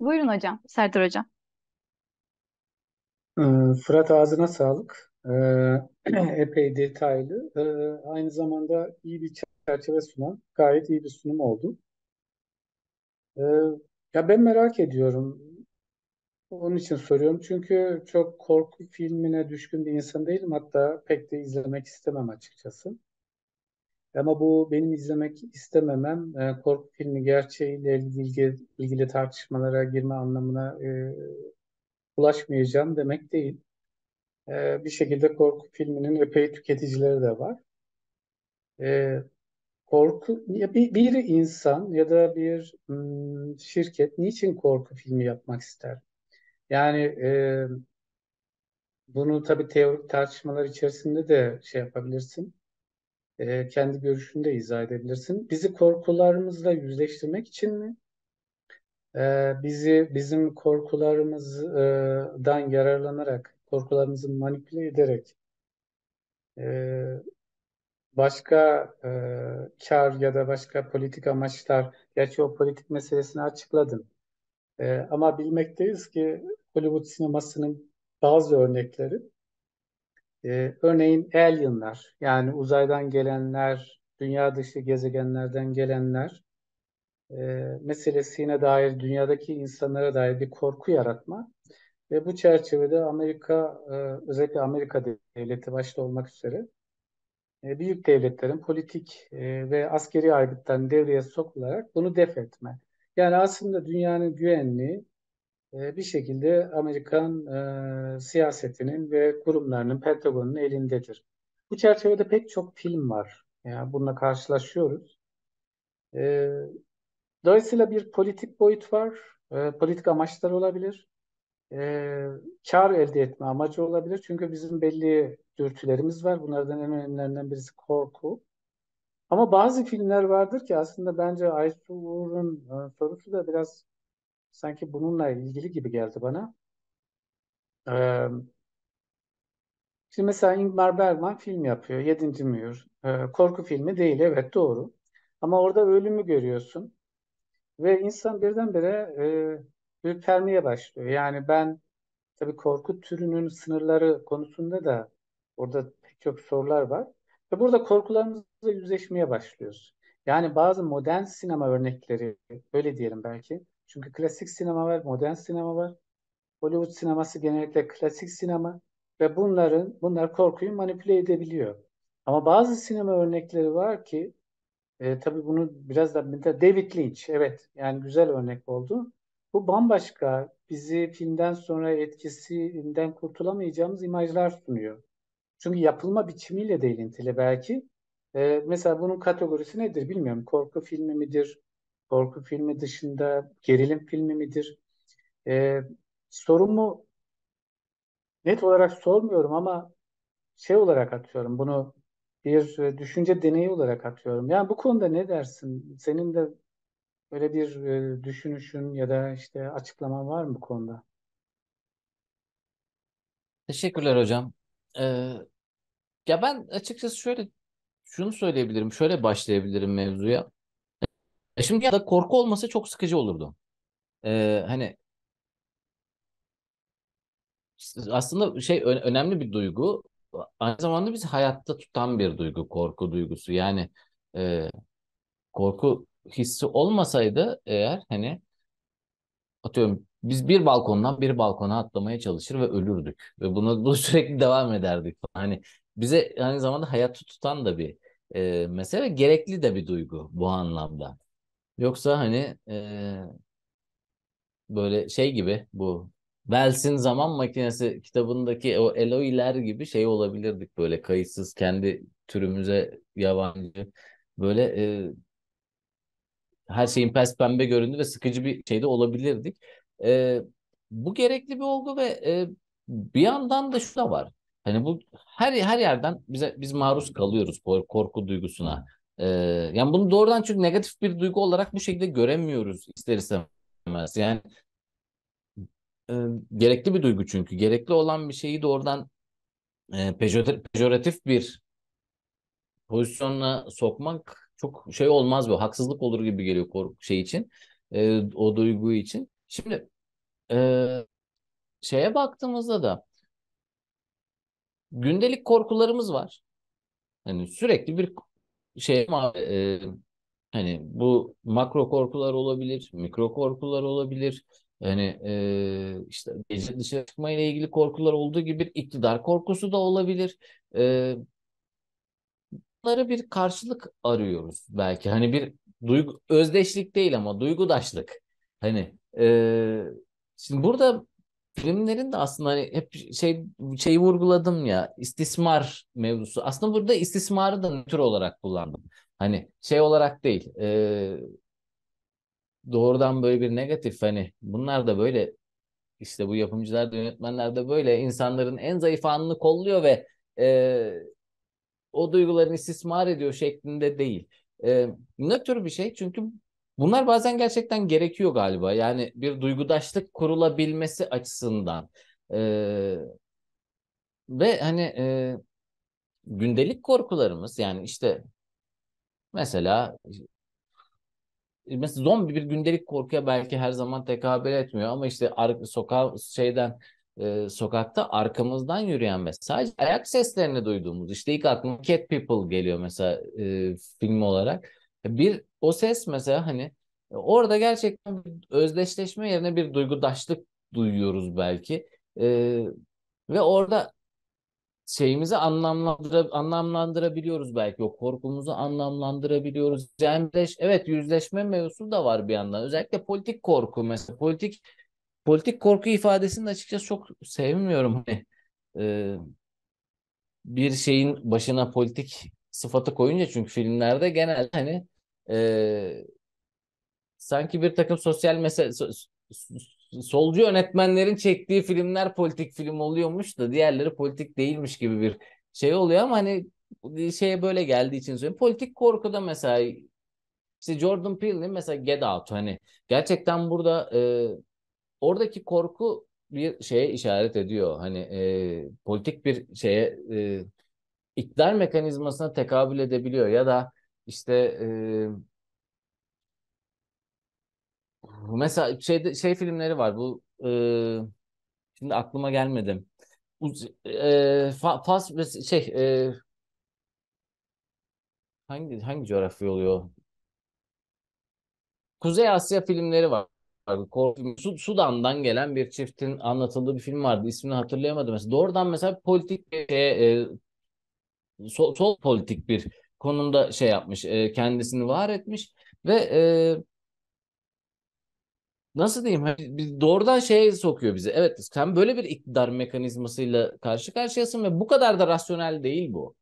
A: Buyurun hocam, Serdar hocam.
C: Ee, Fırat ağzına sağlık. Ee, epey detaylı. Ee, aynı zamanda iyi bir çerçeve sunan gayet iyi bir sunum oldu. Ya ben merak ediyorum. Onun için soruyorum. Çünkü çok korku filmine düşkün bir insan değilim. Hatta pek de izlemek istemem açıkçası. Ama bu benim izlemek istememem e, korku filmi gerçeğiyle ilgili, ilgili tartışmalara girme anlamına e, ulaşmayacağım demek değil. Ee, bir şekilde korku filminin epey tüketicileri de var. Ee, korku bir, bir insan ya da bir hmm, şirket niçin korku filmi yapmak ister? Yani e, bunu tabii teorik tartışmalar içerisinde de şey yapabilirsin. E, kendi görüşünü de izah edebilirsin. Bizi korkularımızla yüzleştirmek için mi? Ee, bizi bizim korkularımızdan yararlanarak, korkularımızı manipüle ederek e, başka e, kar ya da başka politik amaçlar, gerçi o politik meselesini açıkladım. E, ama bilmekteyiz ki Hollywood sinemasının bazı örnekleri, örneğin alienlar, yani uzaydan gelenler, dünya dışı gezegenlerden gelenler, e, meselesine dair dünyadaki insanlara dair bir korku yaratma ve bu çerçevede Amerika e, özellikle Amerika devleti başta olmak üzere e, büyük devletlerin politik e, ve askeri aygıtlarını devreye sokularak bunu def etme. Yani aslında dünyanın güvenliği e, bir şekilde Amerikan e, siyasetinin ve kurumlarının, Pentagon'un elindedir. Bu çerçevede pek çok film var. Yani bununla karşılaşıyoruz. E, Dolayısıyla bir politik boyut var. E, politik amaçlar olabilir. E, kar elde etme amacı olabilir. Çünkü bizim belli dürtülerimiz var. Bunlardan en önemlilerinden birisi korku. Ama bazı filmler vardır ki aslında bence Aysu Uğur'un e, sorusu da biraz sanki bununla ilgili gibi geldi bana. Ee, şimdi mesela Ingmar Bergman film yapıyor. Yedinci Mühür. Ee, korku filmi değil evet doğru. Ama orada ölümü görüyorsun. Ve insan birdenbire e, ürpermeye başlıyor. Yani ben tabii korku türünün sınırları konusunda da orada pek çok sorular var. Ve burada korkularımızla yüzleşmeye başlıyoruz. Yani bazı modern sinema örnekleri, öyle diyelim belki. Çünkü klasik sinema var, modern sinema var. Hollywood sineması genellikle klasik sinema ve bunların bunlar korkuyu manipüle edebiliyor. Ama bazı sinema örnekleri var ki e, tabii bunu biraz da David Lynch evet yani güzel örnek oldu. Bu bambaşka bizi filmden sonra etkisinden kurtulamayacağımız imajlar sunuyor. Çünkü yapılma biçimiyle de ilintili belki. E, mesela bunun kategorisi nedir bilmiyorum. Korku filmi midir? Korku filmi dışında gerilim filmi midir? E, sorumu net olarak sormuyorum ama şey olarak atıyorum bunu bir e, düşünce deneyi olarak atıyorum. Yani bu konuda ne dersin? Senin de böyle bir e, düşünüşün ya da işte açıklaman var mı bu konuda?
B: Teşekkürler hocam. Ee, ya ben açıkçası şöyle şunu söyleyebilirim, şöyle başlayabilirim mevzuya. E, şimdi ya da korku olmasa çok sıkıcı olurdu. Ee, hani aslında şey önemli bir duygu aynı zamanda bizi hayatta tutan bir duygu, korku duygusu. Yani e, korku hissi olmasaydı eğer hani atıyorum biz bir balkondan bir balkona atlamaya çalışır ve ölürdük. Ve bunu, bu sürekli devam ederdik. Hani bize aynı zamanda hayatı tutan da bir e, mesele gerekli de bir duygu bu anlamda. Yoksa hani e, böyle şey gibi bu Wells'in Zaman Makinesi kitabındaki o Eloi'ler gibi şey olabilirdik böyle kayıtsız kendi türümüze yabancı böyle e, her şeyin pes pembe göründü ve sıkıcı bir şeyde olabilirdik. E, bu gerekli bir olgu ve e, bir yandan da şu da var. Hani bu her her yerden bize biz maruz kalıyoruz korku duygusuna. E, yani bunu doğrudan çünkü negatif bir duygu olarak bu şekilde göremiyoruz ister istemez. Yani e, gerekli bir duygu çünkü. Gerekli olan bir şeyi doğrudan e, pejoratif bir pozisyonla sokmak çok şey olmaz bu. Haksızlık olur gibi geliyor korku şey için. E, o duygu için. Şimdi e, şeye baktığımızda da gündelik korkularımız var. Hani sürekli bir şey e, hani bu makro korkular olabilir, mikro korkular olabilir. Yani e, işte gece dışarı çıkma ile ilgili korkular olduğu gibi bir iktidar korkusu da olabilir. E, bunlara bir karşılık arıyoruz belki. Hani bir duygu özdeşlik değil ama duygudaşlık. Hani e, şimdi burada filmlerin de aslında hani hep şey şeyi vurguladım ya istismar mevzusu. Aslında burada istismarı da tür olarak kullandım. Hani şey olarak değil. E, doğrudan böyle bir negatif hani bunlar da böyle işte bu yapımcılar da yönetmenler de böyle insanların en zayıf anını kolluyor ve e, o duygularını istismar ediyor şeklinde değil. E, tür bir şey çünkü bunlar bazen gerçekten gerekiyor galiba. Yani bir duygudaşlık kurulabilmesi açısından. E, ve hani e, gündelik korkularımız yani işte mesela e, mesela zombi bir gündelik korkuya belki her zaman tekabül etmiyor ama işte sokak şeyden e, sokakta arkamızdan yürüyen ve sadece ayak seslerini duyduğumuz işte ilk aklıma Cat People geliyor mesela e, film olarak. E, bir o ses mesela hani e, orada gerçekten özdeşleşme yerine bir duygudaşlık duyuyoruz belki. E, ve orada şeyimizi anlamlandıra, anlamlandırabiliyoruz belki. O korkumuzu anlamlandırabiliyoruz. Cemleş, evet yüzleşme mevzusu da var bir yandan. Özellikle politik korku mesela. Politik politik korku ifadesini açıkçası çok sevmiyorum. Hani, e, bir şeyin başına politik sıfatı koyunca çünkü filmlerde genelde hani e, sanki bir takım sosyal mesele solcu yönetmenlerin çektiği filmler politik film oluyormuş da diğerleri politik değilmiş gibi bir şey oluyor ama hani şeye böyle geldiği için söylüyorum. Politik korkuda mesela işte Jordan Peele'nin mesela Get Out hani gerçekten burada e, oradaki korku bir şeye işaret ediyor. Hani e, politik bir şeye e, iktidar mekanizmasına tekabül edebiliyor ya da işte e, Mesela şey şey filmleri var bu e, şimdi aklıma gelmedi. Bu, e, fa, fast şey e, hangi hangi coğrafya oluyor? Kuzey Asya filmleri var. Sudan'dan gelen bir çiftin anlatıldığı bir film vardı. İsmini hatırlayamadım. Mesela doğrudan mesela politik şey, e, sol, sol politik bir konumda şey yapmış. E, kendisini var etmiş ve e, nasıl diyeyim hani doğrudan şeye sokuyor bizi. Evet sen böyle bir iktidar mekanizmasıyla karşı karşıyasın ve bu kadar da rasyonel değil bu.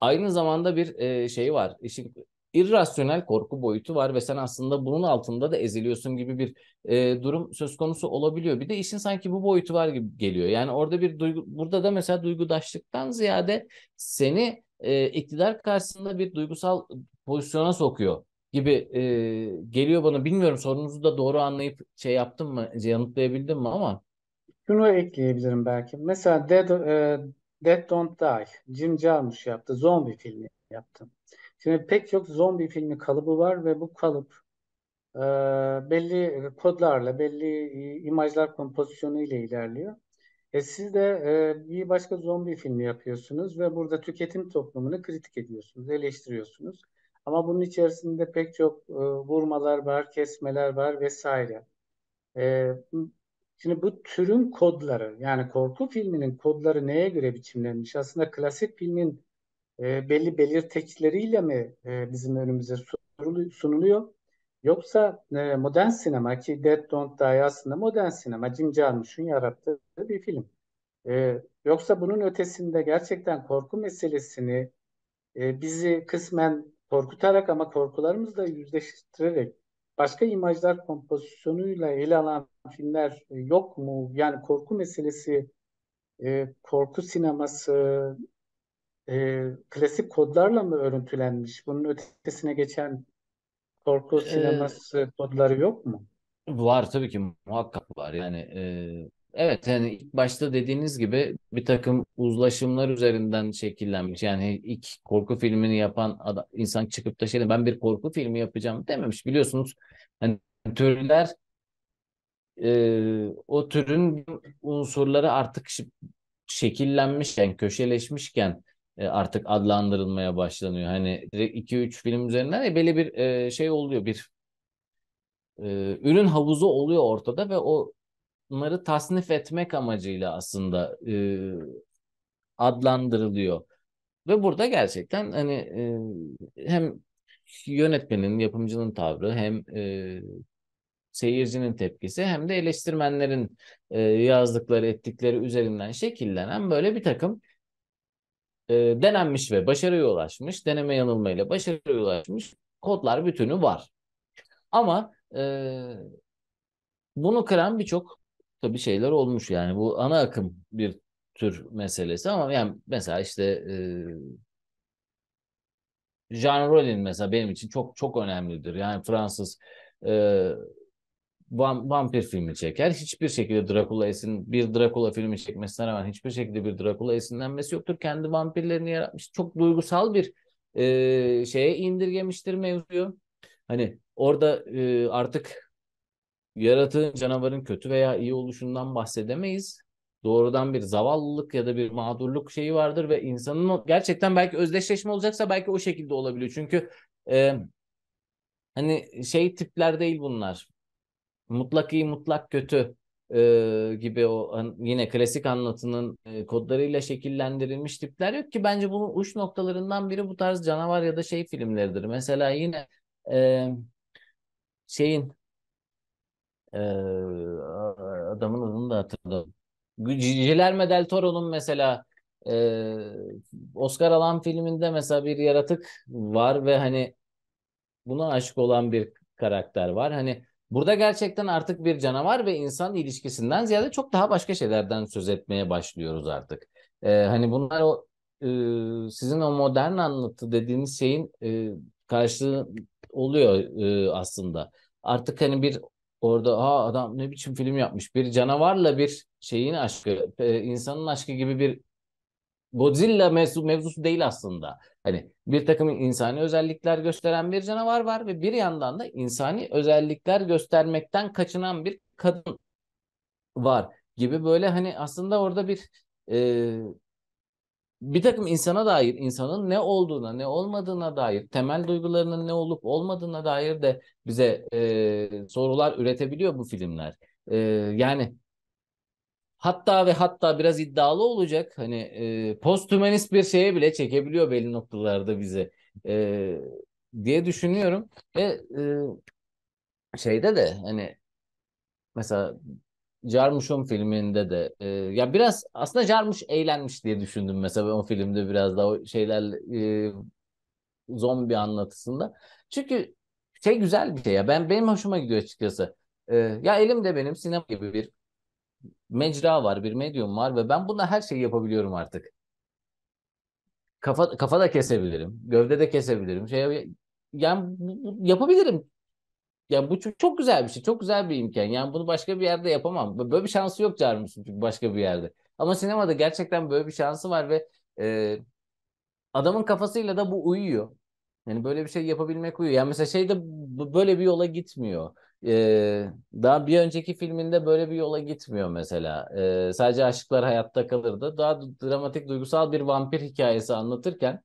B: Aynı zamanda bir e, şey var. İşin irrasyonel korku boyutu var ve sen aslında bunun altında da eziliyorsun gibi bir e, durum söz konusu olabiliyor. Bir de işin sanki bu boyutu var gibi geliyor. Yani orada bir duygu burada da mesela duygudaşlıktan ziyade seni e, iktidar karşısında bir duygusal pozisyona sokuyor gibi e, geliyor bana. Bilmiyorum sorunuzu da doğru anlayıp şey yaptım mı, şey yanıtlayabildim mi ama.
C: Şunu ekleyebilirim belki. Mesela Dead, e, Dead Don't Die, Jim Jarmusch yaptı, zombi filmi yaptı. Şimdi pek çok zombi filmi kalıbı var ve bu kalıp e, belli kodlarla, belli imajlar kompozisyonu ile ilerliyor. E siz de e, bir başka zombi filmi yapıyorsunuz ve burada tüketim toplumunu kritik ediyorsunuz, eleştiriyorsunuz. Ama bunun içerisinde pek çok e, vurmalar var, kesmeler var vesaire. E, şimdi bu türün kodları yani korku filminin kodları neye göre biçimlenmiş? Aslında klasik filmin e, belli belirteçleriyle mi e, bizim önümüze sunuluyor? Yoksa e, modern sinema ki Dead Don't Die aslında modern sinema Jim Jarmusch'un yarattığı bir film. E, yoksa bunun ötesinde gerçekten korku meselesini e, bizi kısmen korkutarak ama korkularımızla yüzleştirerek başka imajlar kompozisyonuyla ele alan filmler e, yok mu? Yani korku meselesi, e, korku sineması e, klasik kodlarla mı örüntülenmiş? Bunun ötesine geçen korku e, sineması ee, kodları yok
B: mu? Var tabii ki muhakkak var. Yani e, Evet yani ilk başta dediğiniz gibi bir takım uzlaşımlar üzerinden şekillenmiş. Yani ilk korku filmini yapan adam, insan çıkıp da şeyde ben bir korku filmi yapacağım dememiş. Biliyorsunuz yani türler e, o türün unsurları artık şekillenmişken, köşeleşmişken e, artık adlandırılmaya başlanıyor. Hani 2-3 film üzerinden e, belli bir e, şey oluyor bir e, ürün havuzu oluyor ortada ve o bunları tasnif etmek amacıyla aslında e, adlandırılıyor. Ve burada gerçekten hani e, hem yönetmenin, yapımcının tavrı hem e, seyircinin tepkisi hem de eleştirmenlerin e, yazdıkları, ettikleri üzerinden şekillenen böyle bir takım e, denenmiş ve başarıya ulaşmış, deneme yanılmayla başarıya ulaşmış kodlar bütünü var. Ama e, bunu kıran birçok tabii şeyler olmuş yani bu ana akım bir tür meselesi ama yani mesela işte e, Jean Rollin mesela benim için çok çok önemlidir. Yani Fransız e, vam, vampir filmi çeker. Hiçbir şekilde Dracula esin bir Dracula filmi çekmesine rağmen hiçbir şekilde bir Drakula esinlenmesi yoktur. Kendi vampirlerini yaratmış. Çok duygusal bir e, şeye indirgemiştir mevzuyu. Hani orada e, artık yaratığın canavarın kötü veya iyi oluşundan bahsedemeyiz. Doğrudan bir zavallılık ya da bir mağdurluk şeyi vardır ve insanın gerçekten belki özdeşleşme olacaksa belki o şekilde olabiliyor. Çünkü e, hani şey tipler değil bunlar. Mutlak iyi, mutlak kötü e, gibi o yine klasik anlatının e, kodlarıyla şekillendirilmiş tipler yok ki bence bunun uç noktalarından biri bu tarz canavar ya da şey filmleridir. Mesela yine e, şeyin ee, adamın adını da hatırladım. Guillermo del Toro'nun mesela e, Oscar alan filminde mesela bir yaratık var ve hani buna aşık olan bir karakter var. Hani burada gerçekten artık bir canavar ve insan ilişkisinden ziyade çok daha başka şeylerden söz etmeye başlıyoruz artık. Ee, hani bunlar o e, sizin o modern anlatı dediğiniz şeyin e, karşılığı oluyor e, aslında. Artık hani bir Orada ha adam ne biçim film yapmış. Bir canavarla bir şeyin aşkı, e, insanın aşkı gibi bir Godzilla mevzu, mevzusu değil aslında. Hani bir takım insani özellikler gösteren bir canavar var ve bir yandan da insani özellikler göstermekten kaçınan bir kadın var gibi böyle hani aslında orada bir e, bir takım insana dair, insanın ne olduğuna, ne olmadığına dair, temel duygularının ne olup olmadığına dair de bize e, sorular üretebiliyor bu filmler. E, yani hatta ve hatta biraz iddialı olacak hani e, posthümanist bir şeye bile çekebiliyor belli noktalarda bizi e, diye düşünüyorum. Ve e, şeyde de hani mesela Jarmusch'un filminde de e, ya biraz aslında Carmuş eğlenmiş diye düşündüm mesela o filmde biraz daha o şeyler e, zombi anlatısında. Çünkü şey güzel bir şey ya ben benim hoşuma gidiyor açıkçası. E, ya elimde benim sinema gibi bir mecra var, bir medyum var ve ben buna her şeyi yapabiliyorum artık. Kafa kafa da kesebilirim, gövde de kesebilirim. Şey yani yapabilirim ya bu çok, çok güzel bir şey. Çok güzel bir imkan. Yani bunu başka bir yerde yapamam. Böyle bir şansı yok Jarmus'un çünkü başka bir yerde. Ama sinemada gerçekten böyle bir şansı var ve e, adamın kafasıyla da bu uyuyor. Yani böyle bir şey yapabilmek uyuyor. Yani mesela şeyde böyle bir yola gitmiyor. Ee, daha bir önceki filminde böyle bir yola gitmiyor mesela. Ee, sadece aşıklar hayatta kalırdı. Daha dramatik duygusal bir vampir hikayesi anlatırken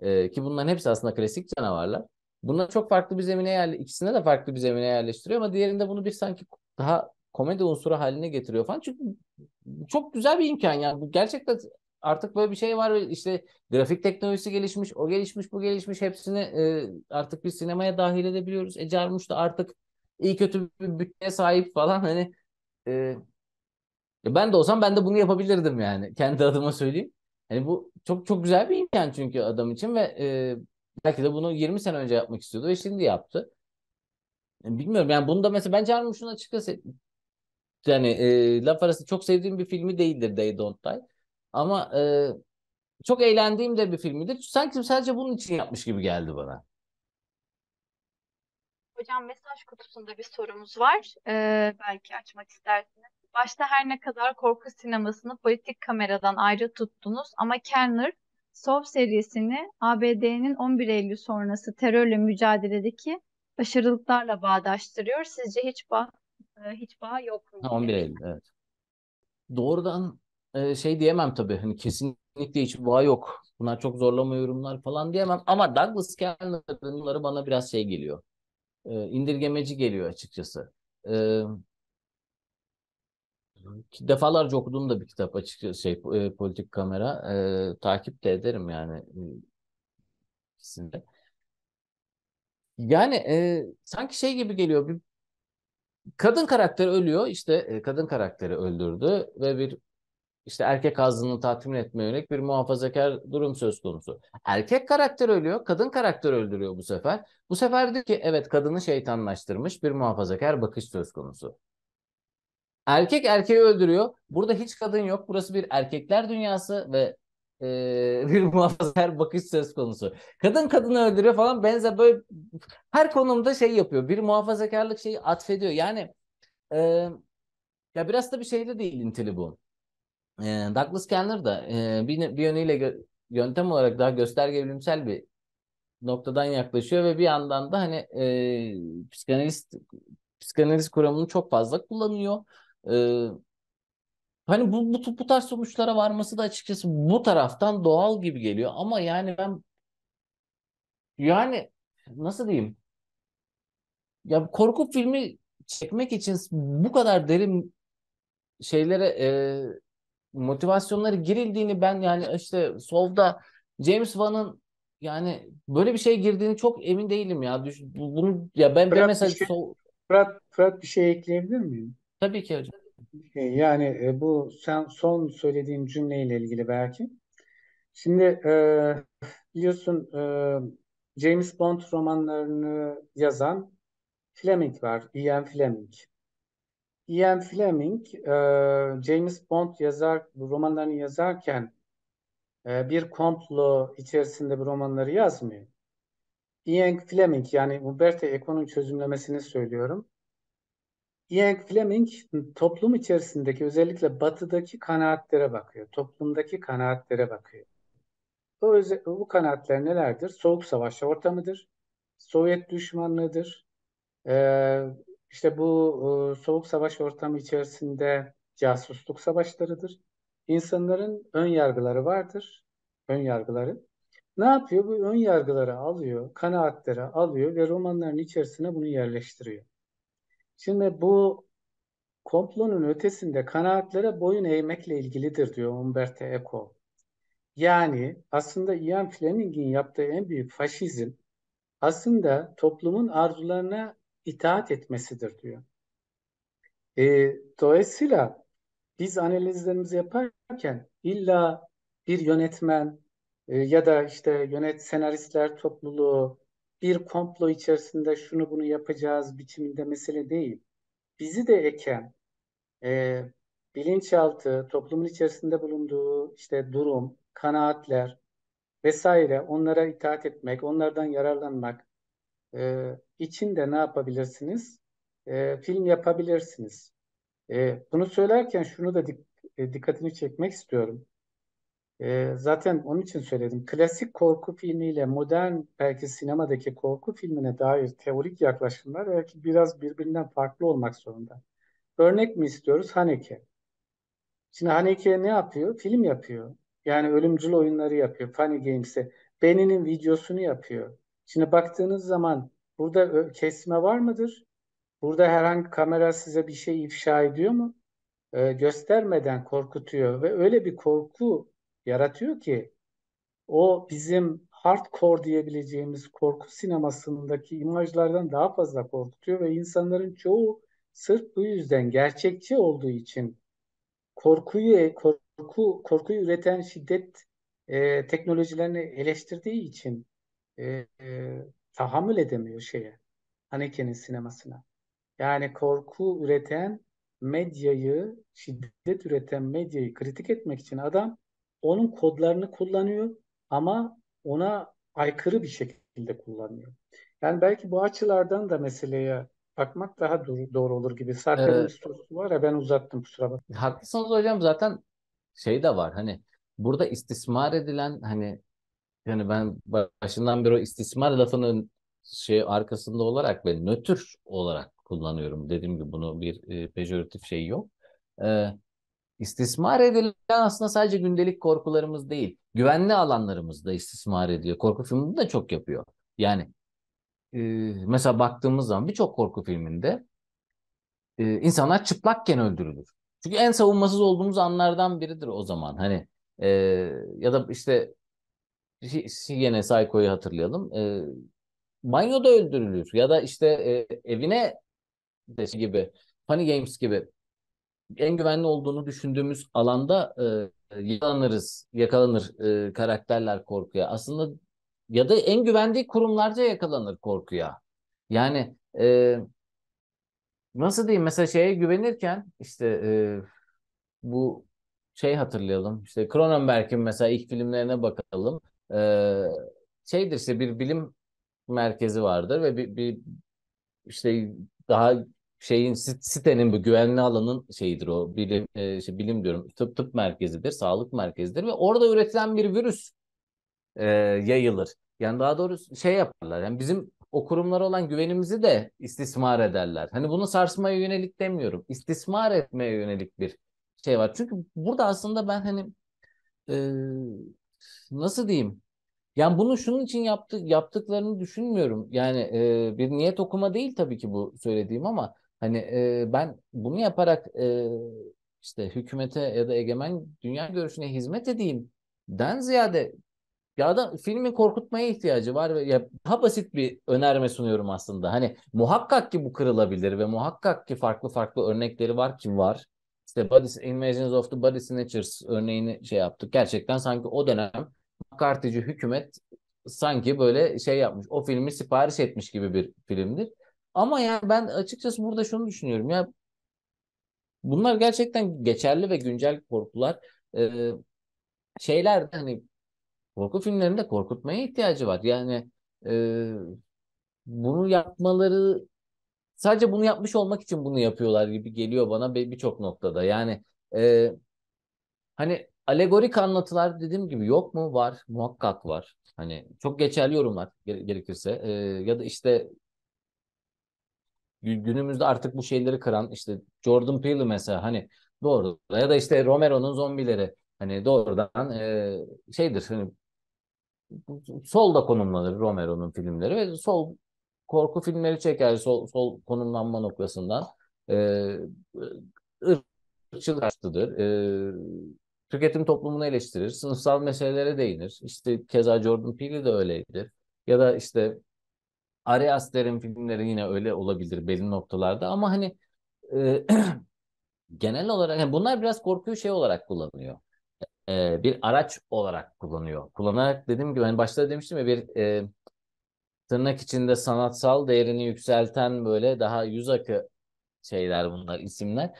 B: e, ki bunların hepsi aslında klasik canavarlar. Buna çok farklı bir zemine yerle ikisine de farklı bir zemine yerleştiriyor ama diğerinde bunu bir sanki daha komedi unsuru haline getiriyor falan. Çünkü çok güzel bir imkan yani. Gerçekten artık böyle bir şey var işte grafik teknolojisi gelişmiş, o gelişmiş, bu gelişmiş hepsini e, artık bir sinemaya dahil edebiliyoruz. E Armuş da artık iyi kötü bir bütçeye sahip falan hani e, ben de olsam ben de bunu yapabilirdim yani kendi adıma söyleyeyim. Hani bu çok çok güzel bir imkan çünkü adam için ve e, Belki de bunu 20 sene önce yapmak istiyordu ve şimdi yaptı. E, bilmiyorum yani bunu da mesela bence Harmon açıkçası yani e, laf arası çok sevdiğim bir filmi değildir They Don't Die. Ama e, çok eğlendiğim de bir filmidir. Sanki sadece bunun için yapmış gibi geldi bana.
A: Hocam mesaj kutusunda bir sorumuz var. Ee, belki açmak istersiniz. Başta her ne kadar korku sinemasını politik kameradan ayrı tuttunuz ama Kenner SOV serisini ABD'nin 11 Eylül sonrası terörle mücadeledeki başarılıklarla bağdaştırıyor. Sizce hiç bağ e, hiç bağ yok
B: mu? 11 Eylül evet. Doğrudan e, şey diyemem tabii. Hani kesinlikle hiç bağ yok. Bunlar çok zorlama yorumlar falan diyemem. Ama Douglas Kellner'ın bana biraz şey geliyor. E, indirgemeci geliyor açıkçası defalarca okuduğum da bir kitap açık şey e, politik kamera e, takip de ederim yani e, ikisinde. Yani e, sanki şey gibi geliyor bir kadın karakteri ölüyor işte e, kadın karakteri öldürdü ve bir işte erkek ağzını tatmin etme yönelik bir muhafazakar durum söz konusu. Erkek karakter ölüyor, kadın karakter öldürüyor bu sefer. Bu sefer diyor ki evet kadını şeytanlaştırmış bir muhafazakar bakış söz konusu. Erkek erkeği öldürüyor. Burada hiç kadın yok. Burası bir erkekler dünyası ve e, bir muhafazakar bakış söz konusu. Kadın kadını öldürüyor falan benzer böyle her konumda şey yapıyor. Bir muhafazakarlık şeyi atfediyor. Yani e, ya biraz da bir şeyle değil intili bu. E, Douglas Kenner da e, bir, bir yönüyle gö- yöntem olarak daha gösterge bilimsel bir noktadan yaklaşıyor ve bir yandan da hani e, psikanalist psikanaliz kuramını çok fazla kullanıyor. Ee, hani bu, bu, bu tarz sonuçlara varması da açıkçası bu taraftan doğal gibi geliyor. Ama yani ben yani nasıl diyeyim? Ya korku filmi çekmek için bu kadar derin şeylere e, motivasyonları girildiğini ben yani işte Sol'da James Wan'ın yani böyle bir şey girdiğini çok emin değilim ya. Düş, bunu ya ben, ben mesela şey,
C: Sol... Fırat, Fırat bir şey ekleyebilir miyim?
B: Tabii ki hocam.
C: Yani e, bu sen son söylediğin cümleyle ilgili belki. Şimdi e, biliyorsun e, James Bond romanlarını yazan Fleming var. Ian Fleming. Ian Fleming e, James Bond yazar romanlarını yazarken e, bir komplo içerisinde bu romanları yazmıyor. Ian Fleming yani Umberto Eco'nun çözümlemesini söylüyorum. Ian Fleming toplum içerisindeki özellikle batıdaki kanaatlere bakıyor. Toplumdaki kanaatlere bakıyor. O bu kanaatler nelerdir? Soğuk savaş ortamıdır. Sovyet düşmanlığıdır. Ee, işte bu e, soğuk savaş ortamı içerisinde casusluk savaşlarıdır. İnsanların ön yargıları vardır. Ön yargıları. Ne yapıyor? Bu ön yargıları alıyor, kanaatleri alıyor ve romanların içerisine bunu yerleştiriyor. Şimdi bu komplonun ötesinde kanaatlere boyun eğmekle ilgilidir diyor Umberto Eco. Yani aslında Ian Fleming'in yaptığı en büyük faşizm aslında toplumun arzularına itaat etmesidir diyor. E, dolayısıyla biz analizlerimizi yaparken illa bir yönetmen e, ya da işte yönet senaristler topluluğu bir komplo içerisinde şunu bunu yapacağız biçiminde mesele değil. Bizi de eken e, bilinçaltı, toplumun içerisinde bulunduğu işte durum, kanaatler vesaire onlara itaat etmek, onlardan yararlanmak e, için de ne yapabilirsiniz? E, film yapabilirsiniz. E, bunu söylerken şunu da dik, e, dikkatini çekmek istiyorum. E, zaten onun için söyledim. Klasik korku filmiyle modern belki sinemadaki korku filmine dair teorik yaklaşımlar belki biraz birbirinden farklı olmak zorunda. Örnek mi istiyoruz? Haneke. Şimdi Haneke ne yapıyor? Film yapıyor. Yani ölümcül oyunları yapıyor. Funny Games'e. Benny'nin videosunu yapıyor. Şimdi baktığınız zaman burada kesme var mıdır? Burada herhangi kamera size bir şey ifşa ediyor mu? Ee, göstermeden korkutuyor ve öyle bir korku yaratıyor ki o bizim hardcore diyebileceğimiz korku sinemasındaki imajlardan daha fazla korkutuyor ve insanların çoğu sırf bu yüzden gerçekçi olduğu için korkuyu korku korkuyu üreten şiddet e, teknolojilerini eleştirdiği için e, e, tahammül edemiyor şeye Haneke'nin sinemasına. Yani korku üreten medyayı, şiddet üreten medyayı kritik etmek için adam onun kodlarını kullanıyor ama ona aykırı bir şekilde kullanıyor. Yani belki bu açılardan da meseleye bakmak daha doğru, doğru olur gibi. Sarkadın evet. sorusu var ya ben uzattım kusura bakmayın.
B: Haklısınız hocam zaten şey de var hani burada istismar edilen hani yani ben başından beri o istismar lafının şey arkasında olarak ve nötr olarak kullanıyorum. Dediğim gibi bunu bir e, pejoratif şey yok. E, İstismar edilen aslında sadece gündelik korkularımız değil. Güvenli alanlarımızda istismar ediyor. Korku filmi de çok yapıyor. Yani e, mesela baktığımız zaman birçok korku filminde e, insanlar çıplakken öldürülür. Çünkü en savunmasız olduğumuz anlardan biridir o zaman. Hani e, ya da işte yine Psycho'yu hatırlayalım. E, banyoda öldürülür ya da işte e, evine de şey gibi Funny Games gibi en güvenli olduğunu düşündüğümüz alanda e, yakalanırız, yakalanır e, karakterler korkuya. Aslında ya da en güvendiği kurumlarca yakalanır korkuya. Yani e, nasıl diyeyim mesela şeye güvenirken işte e, bu şey hatırlayalım İşte Cronenberg'in mesela ilk filmlerine bakalım. E, şeydir işte bir bilim merkezi vardır ve bir, bir işte daha şeyin sitenin bu güvenli alanın şeyidir o bilim e, işte bilim diyorum tıp tıp merkezidir sağlık merkezidir ve orada üretilen bir virüs e, yayılır. Yani daha doğrusu şey yaparlar. Yani bizim o kurumlara olan güvenimizi de istismar ederler. Hani bunu sarsmaya yönelik demiyorum. istismar etmeye yönelik bir şey var. Çünkü burada aslında ben hani e, nasıl diyeyim? Yani bunu şunun için yaptı, yaptıklarını düşünmüyorum. Yani e, bir niyet okuma değil tabii ki bu söylediğim ama Hani e, ben bunu yaparak e, işte hükümete ya da egemen dünya görüşüne hizmet edeyim den ziyade ya da filmin korkutmaya ihtiyacı var ve ya daha basit bir önerme sunuyorum aslında. Hani muhakkak ki bu kırılabilir ve muhakkak ki farklı farklı örnekleri var ki var. İşte Body, Invasions of the Body Snatchers örneğini şey yaptık. Gerçekten sanki o dönem McCarthy'ci hükümet sanki böyle şey yapmış. O filmi sipariş etmiş gibi bir filmdir. Ama yani ben açıkçası burada şunu düşünüyorum ya bunlar gerçekten geçerli ve güncel korkular. Ee, şeyler hani korku filmlerinde korkutmaya ihtiyacı var. Yani e, bunu yapmaları sadece bunu yapmış olmak için bunu yapıyorlar gibi geliyor bana birçok noktada. Yani e, hani alegorik anlatılar dediğim gibi yok mu? Var. Muhakkak var. Hani çok geçerli yorumlar gerekirse. E, ya da işte günümüzde artık bu şeyleri kıran işte Jordan Peele mesela hani doğru ya da işte Romero'nun zombileri hani doğrudan e, şeydir hani solda konumlanır Romero'nun filmleri ve sol korku filmleri çeker sol, sol konumlanma noktasından e, e ırkçıl karşıtıdır. E, tüketim toplumunu eleştirir, sınıfsal meselelere değinir. işte keza Jordan Peele de öyleydi. Ya da işte Ari Aster'in filmleri yine öyle olabilir belli noktalarda ama hani e, genel olarak yani bunlar biraz korkuyu şey olarak kullanıyor. E, bir araç olarak kullanıyor. Kullanarak dediğim gibi hani başta demiştim ya bir e, tırnak içinde sanatsal değerini yükselten böyle daha yüz akı şeyler bunlar isimler.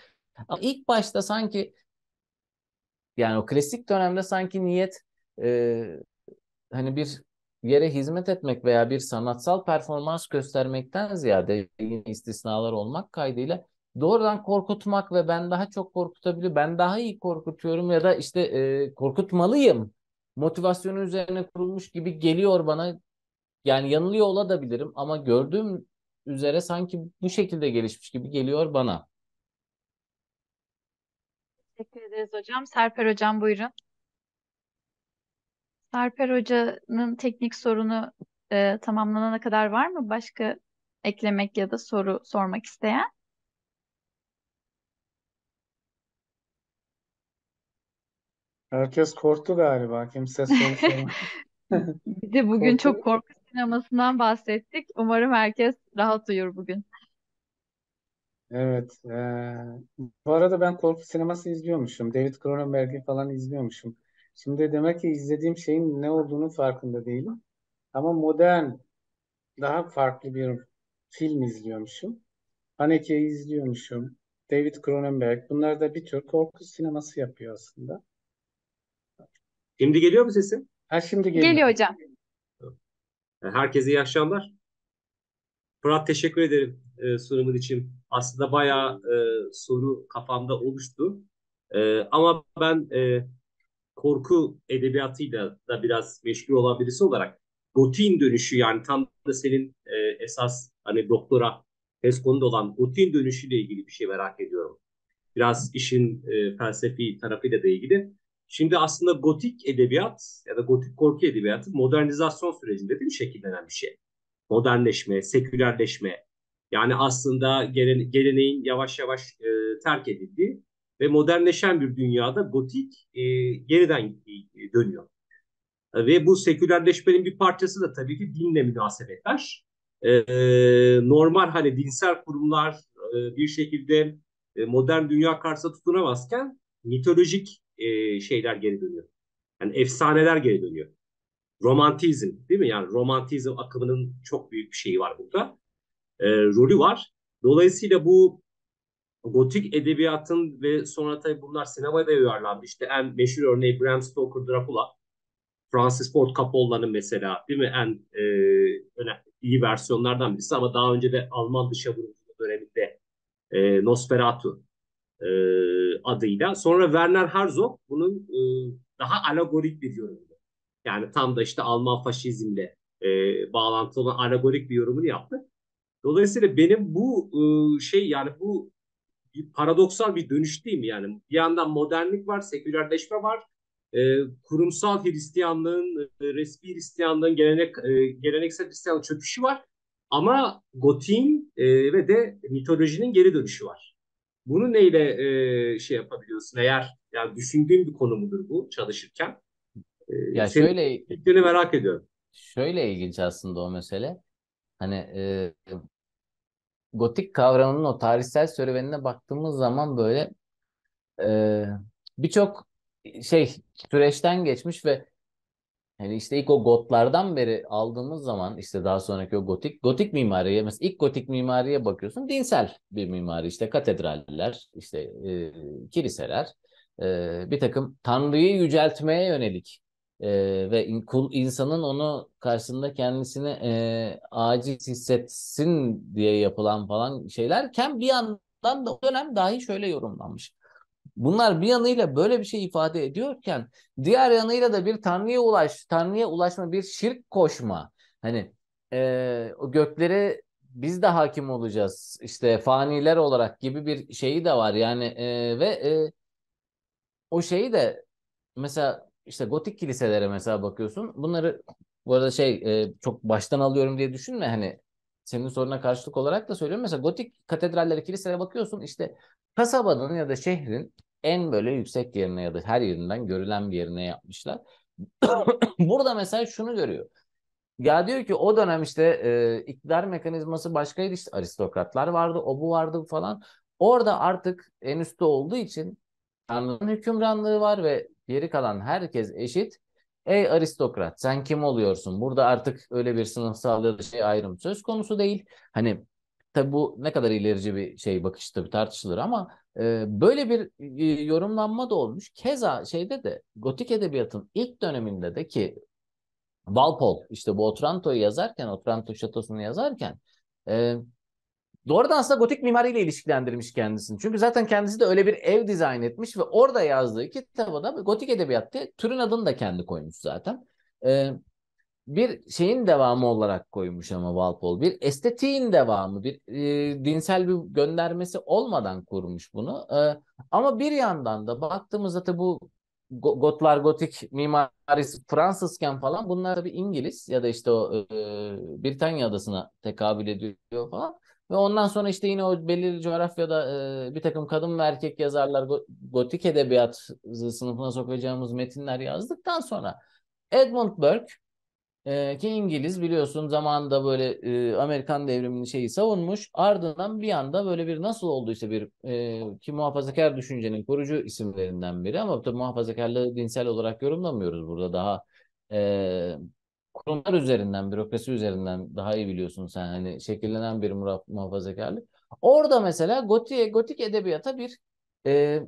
B: Ama ilk başta sanki yani o klasik dönemde sanki niyet e, hani bir yere hizmet etmek veya bir sanatsal performans göstermekten ziyade yine istisnalar olmak kaydıyla doğrudan korkutmak ve ben daha çok korkutabiliyorum, ben daha iyi korkutuyorum ya da işte e, korkutmalıyım motivasyonu üzerine kurulmuş gibi geliyor bana. Yani yanılıyor olabilirim ama gördüğüm üzere sanki bu şekilde gelişmiş gibi geliyor bana.
A: Teşekkür ederiz hocam. Serper hocam buyurun. Sarper Hoca'nın teknik sorunu e, tamamlanana kadar var mı? Başka eklemek ya da soru sormak isteyen?
C: Herkes korktu galiba. Kimse soru sormadı.
A: Bir de bugün Korku. çok korku sinemasından bahsettik. Umarım herkes rahat uyur bugün.
C: Evet. e, bu arada ben korku sineması izliyormuşum. David Cronenberg'i falan izliyormuşum. Şimdi demek ki izlediğim şeyin ne olduğunu farkında değilim. Ama modern, daha farklı bir film izliyormuşum. Haneke'yi izliyormuşum. David Cronenberg. Bunlar da bir tür korku sineması yapıyor
D: aslında. Şimdi geliyor mu sesim?
C: Ha şimdi geliyor.
A: Geliyor hocam.
D: Herkese iyi akşamlar. Fırat teşekkür ederim e, sunumun için. Aslında bayağı e, soru kafamda oluştu. E, ama ben e, korku edebiyatıyla da biraz meşgul olan birisi olarak Gotin dönüşü yani tam da senin e, esas hani doktora tez konuda olan Gotin dönüşüyle ilgili bir şey merak ediyorum. Biraz işin e, felsefi tarafıyla da ilgili. Şimdi aslında gotik edebiyat ya da gotik korku edebiyatı modernizasyon sürecinde değil mi şekillenen bir şey? Modernleşme, sekülerleşme. Yani aslında gelen, geleneğin yavaş yavaş e, terk edildiği ve modernleşen bir dünyada gotik e, yeniden e, dönüyor. E, ve bu sekülerleşmenin bir parçası da tabii ki dinle münasebetler. E, normal hani dinsel kurumlar e, bir şekilde e, modern dünya karşısında tutunamazken mitolojik e, şeyler geri dönüyor. Yani efsaneler geri dönüyor. Romantizm değil mi? Yani romantizm akımının çok büyük bir şeyi var burada. E, rolü var. Dolayısıyla bu gotik edebiyatın ve sonra tabii bunlar sinemaya da uyarlandı. İşte en meşhur örneği Bram Stoker Dracula. Francis Ford Coppola'nın mesela değil mi en e, önemli, iyi versiyonlardan birisi ama daha önce de Alman dışa vurumculuğu döneminde e, Nosferatu e, adıyla. Sonra Werner Herzog bunun e, daha alegorik bir yorumu. Yani tam da işte Alman faşizmle e, bağlantılı olan alegorik bir yorumunu yaptı. Dolayısıyla benim bu e, şey yani bu paradoksal bir dönüş değil mi yani? Bir yandan modernlik var, sekülerleşme var. E, kurumsal Hristiyanlığın, e, resmi Hristiyanlığın, gelenek, e, geleneksel Hristiyanlığın çöküşü var. Ama Gotin e, ve de mitolojinin geri dönüşü var. Bunu neyle e, şey yapabiliyorsun eğer yani düşündüğüm bir konu mudur bu çalışırken?
B: E, ya senin şöyle fikrini merak ediyorum. Şöyle ilginç aslında o mesele. Hani e, gotik kavramının o tarihsel serüvenine baktığımız zaman böyle e, birçok şey süreçten geçmiş ve hani işte ilk o gotlardan beri aldığımız zaman işte daha sonraki o gotik gotik mimariye mesela ilk gotik mimariye bakıyorsun dinsel bir mimari işte katedraller işte e, kiliseler e, bir takım tanrıyı yüceltmeye yönelik e, ve in, kul insanın onu karşısında kendisini e, aciz hissetsin diye yapılan falan şeylerken bir yandan da o dönem dahi şöyle yorumlanmış. Bunlar bir yanıyla böyle bir şey ifade ediyorken diğer yanıyla da bir tanrıya ulaş, tanrıya ulaşma, bir şirk koşma. Hani e, o göklere biz de hakim olacağız işte faniler olarak gibi bir şeyi de var yani e, ve e, o şeyi de mesela işte gotik kiliselere mesela bakıyorsun. Bunları bu arada şey e, çok baştan alıyorum diye düşünme hani senin soruna karşılık olarak da söylüyorum. Mesela gotik katedrallere, kiliselere bakıyorsun işte kasabanın ya da şehrin en böyle yüksek yerine ya da her yerinden görülen bir yerine yapmışlar. Burada mesela şunu görüyor. Ya diyor ki o dönem işte e, iktidar mekanizması başkaydı işte aristokratlar vardı, o bu vardı falan. Orada artık en üstte olduğu için Tanrı'nın hükümranlığı var ve Geri kalan herkes eşit. Ey aristokrat sen kim oluyorsun? Burada artık öyle bir sınıfsal ya da şey ayrım söz konusu değil. Hani tabi bu ne kadar ilerici bir şey bakışta bir tartışılır ama e, böyle bir e, yorumlanma da olmuş. Keza şeyde de gotik edebiyatın ilk döneminde de ki Walpole işte bu Otranto'yu yazarken, Otranto şatosunu yazarken e, Doğrudan aslında gotik mimariyle ilişkilendirmiş kendisini. Çünkü zaten kendisi de öyle bir ev dizayn etmiş ve orada yazdığı da gotik edebiyat diye türün adını da kendi koymuş zaten. Ee, bir şeyin devamı olarak koymuş ama Walpole. Bir estetiğin devamı, bir e, dinsel bir göndermesi olmadan kurmuş bunu. E, ama bir yandan da baktığımızda tabii bu Gotlar Gotik mimarisi Fransızken falan bunlar bir İngiliz ya da işte o e, e Britanya adasına tekabül ediyor falan. Ve ondan sonra işte yine o belirli coğrafyada e, bir takım kadın ve erkek yazarlar gotik edebiyat sınıfına sokacağımız metinler yazdıktan sonra Edmund Burke e, ki İngiliz biliyorsun zamanında böyle e, Amerikan devrimini şeyi savunmuş. Ardından bir anda böyle bir nasıl olduysa bir e, ki muhafazakar düşüncenin kurucu isimlerinden biri ama tabii muhafazakarlığı dinsel olarak yorumlamıyoruz burada daha e, kurumlar üzerinden, bürokrasi üzerinden daha iyi biliyorsun sen hani şekillenen bir muhafazakarlık. Orada mesela gotik, gotik edebiyata bir e,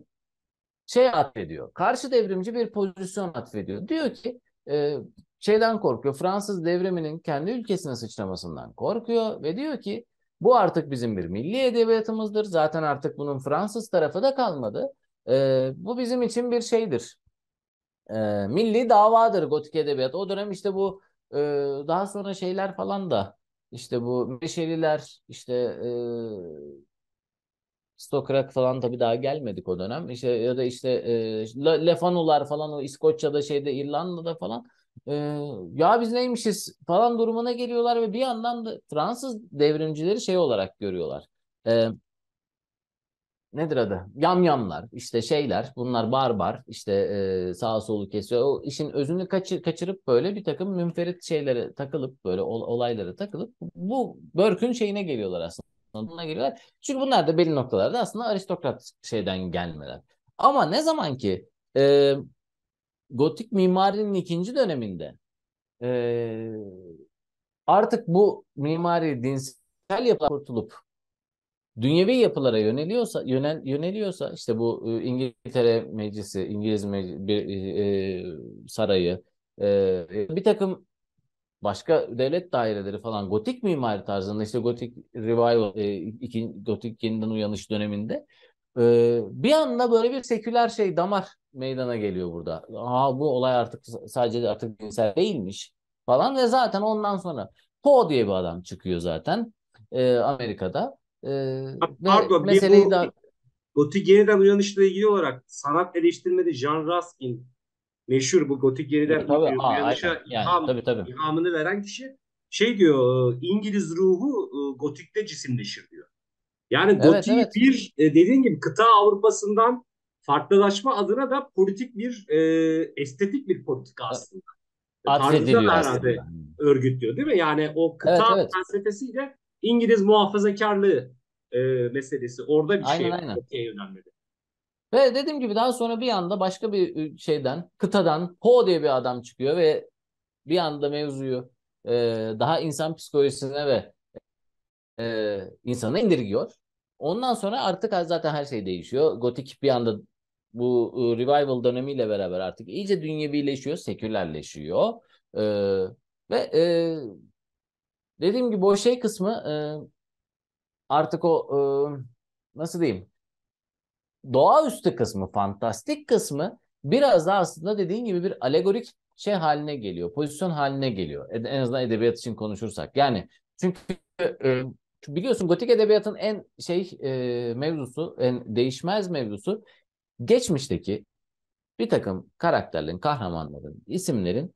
B: şey atfediyor. Karşı devrimci bir pozisyon atfediyor. Diyor ki e, şeyden korkuyor. Fransız devriminin kendi ülkesine sıçramasından korkuyor ve diyor ki bu artık bizim bir milli edebiyatımızdır. Zaten artık bunun Fransız tarafı da kalmadı. E, bu bizim için bir şeydir. E, milli davadır gotik edebiyat. O dönem işte bu e, daha sonra şeyler falan da işte bu Meşeliler işte e, Stokrak falan tabi daha gelmedik o dönem. işte ya da işte e, Lefanolar falan o İskoçya'da şeyde İrlanda'da falan e, ya biz neymişiz falan durumuna geliyorlar ve bir yandan da Fransız devrimcileri şey olarak görüyorlar. E, nedir adı? Yamyamlar, işte şeyler, bunlar bar bar, işte e, sağa solu kesiyor. O işin özünü kaçır, kaçırıp böyle bir takım münferit şeylere takılıp böyle ol, olaylara takılıp bu Börk'ün şeyine geliyorlar aslında. Buna geliyorlar. Çünkü bunlar da belli noktalarda aslında aristokrat şeyden gelmeler. Ama ne zaman ki e, gotik mimarinin ikinci döneminde e, artık bu mimari dinsel yapılar kurtulup dünyevi yapılara yöneliyorsa yönel, yöneliyorsa işte bu e, İngiltere Meclisi, İngiliz meclisi, bir, e, e sarayı, e, e, bir takım başka devlet daireleri falan gotik mimari tarzında işte gotik revival, e, iki, gotik yeniden uyanış döneminde e, bir anda böyle bir seküler şey damar meydana geliyor burada. Aa, bu olay artık sadece artık dinsel değilmiş falan ve zaten ondan sonra Poe diye bir adam çıkıyor zaten e, Amerika'da. Ee, Pardon, ve meseleyi bir da Gotik yeniden uyanışla ilgili olarak sanat eleştirmeni
D: Jean Raskin meşhur bu gotik yeniden e, tabii, tabii, aa, uyanışa yani, ilham, tabii, tabii. ilhamını veren kişi şey diyor e, İngiliz ruhu e, gotikte cisimleşir diyor. Yani evet, gotiği evet. bir dediğin gibi kıta Avrupa'sından farklılaşma adına da politik bir e, estetik bir politika aslında. Tarzda da herhalde aslında. örgütlüyor değil mi? Yani o kıta evet, evet.
B: felsefesiyle
D: İngiliz muhafazakarlığı e, meselesi orada bir aynen, şey aynen. okey önemliydi.
B: Ve dediğim gibi daha sonra bir anda başka bir e, şeyden, kıtadan Ho diye bir adam çıkıyor ve bir anda mevzuyu e, daha insan psikolojisine ve e, insana indirgiyor. Ondan sonra artık zaten her şey değişiyor. Gotik bir anda bu e, revival dönemiyle beraber artık iyice dünya birleşiyor, sekülerleşiyor. E, ve e, Dediğim gibi o şey kısmı e, artık o e, nasıl diyeyim doğaüstü kısmı, fantastik kısmı biraz da aslında dediğin gibi bir alegorik şey haline geliyor, pozisyon haline geliyor. En azından edebiyat için konuşursak. Yani çünkü e, biliyorsun gotik edebiyatın en şey e, mevzusu, en değişmez mevzusu geçmişteki bir takım karakterlerin, kahramanların, isimlerin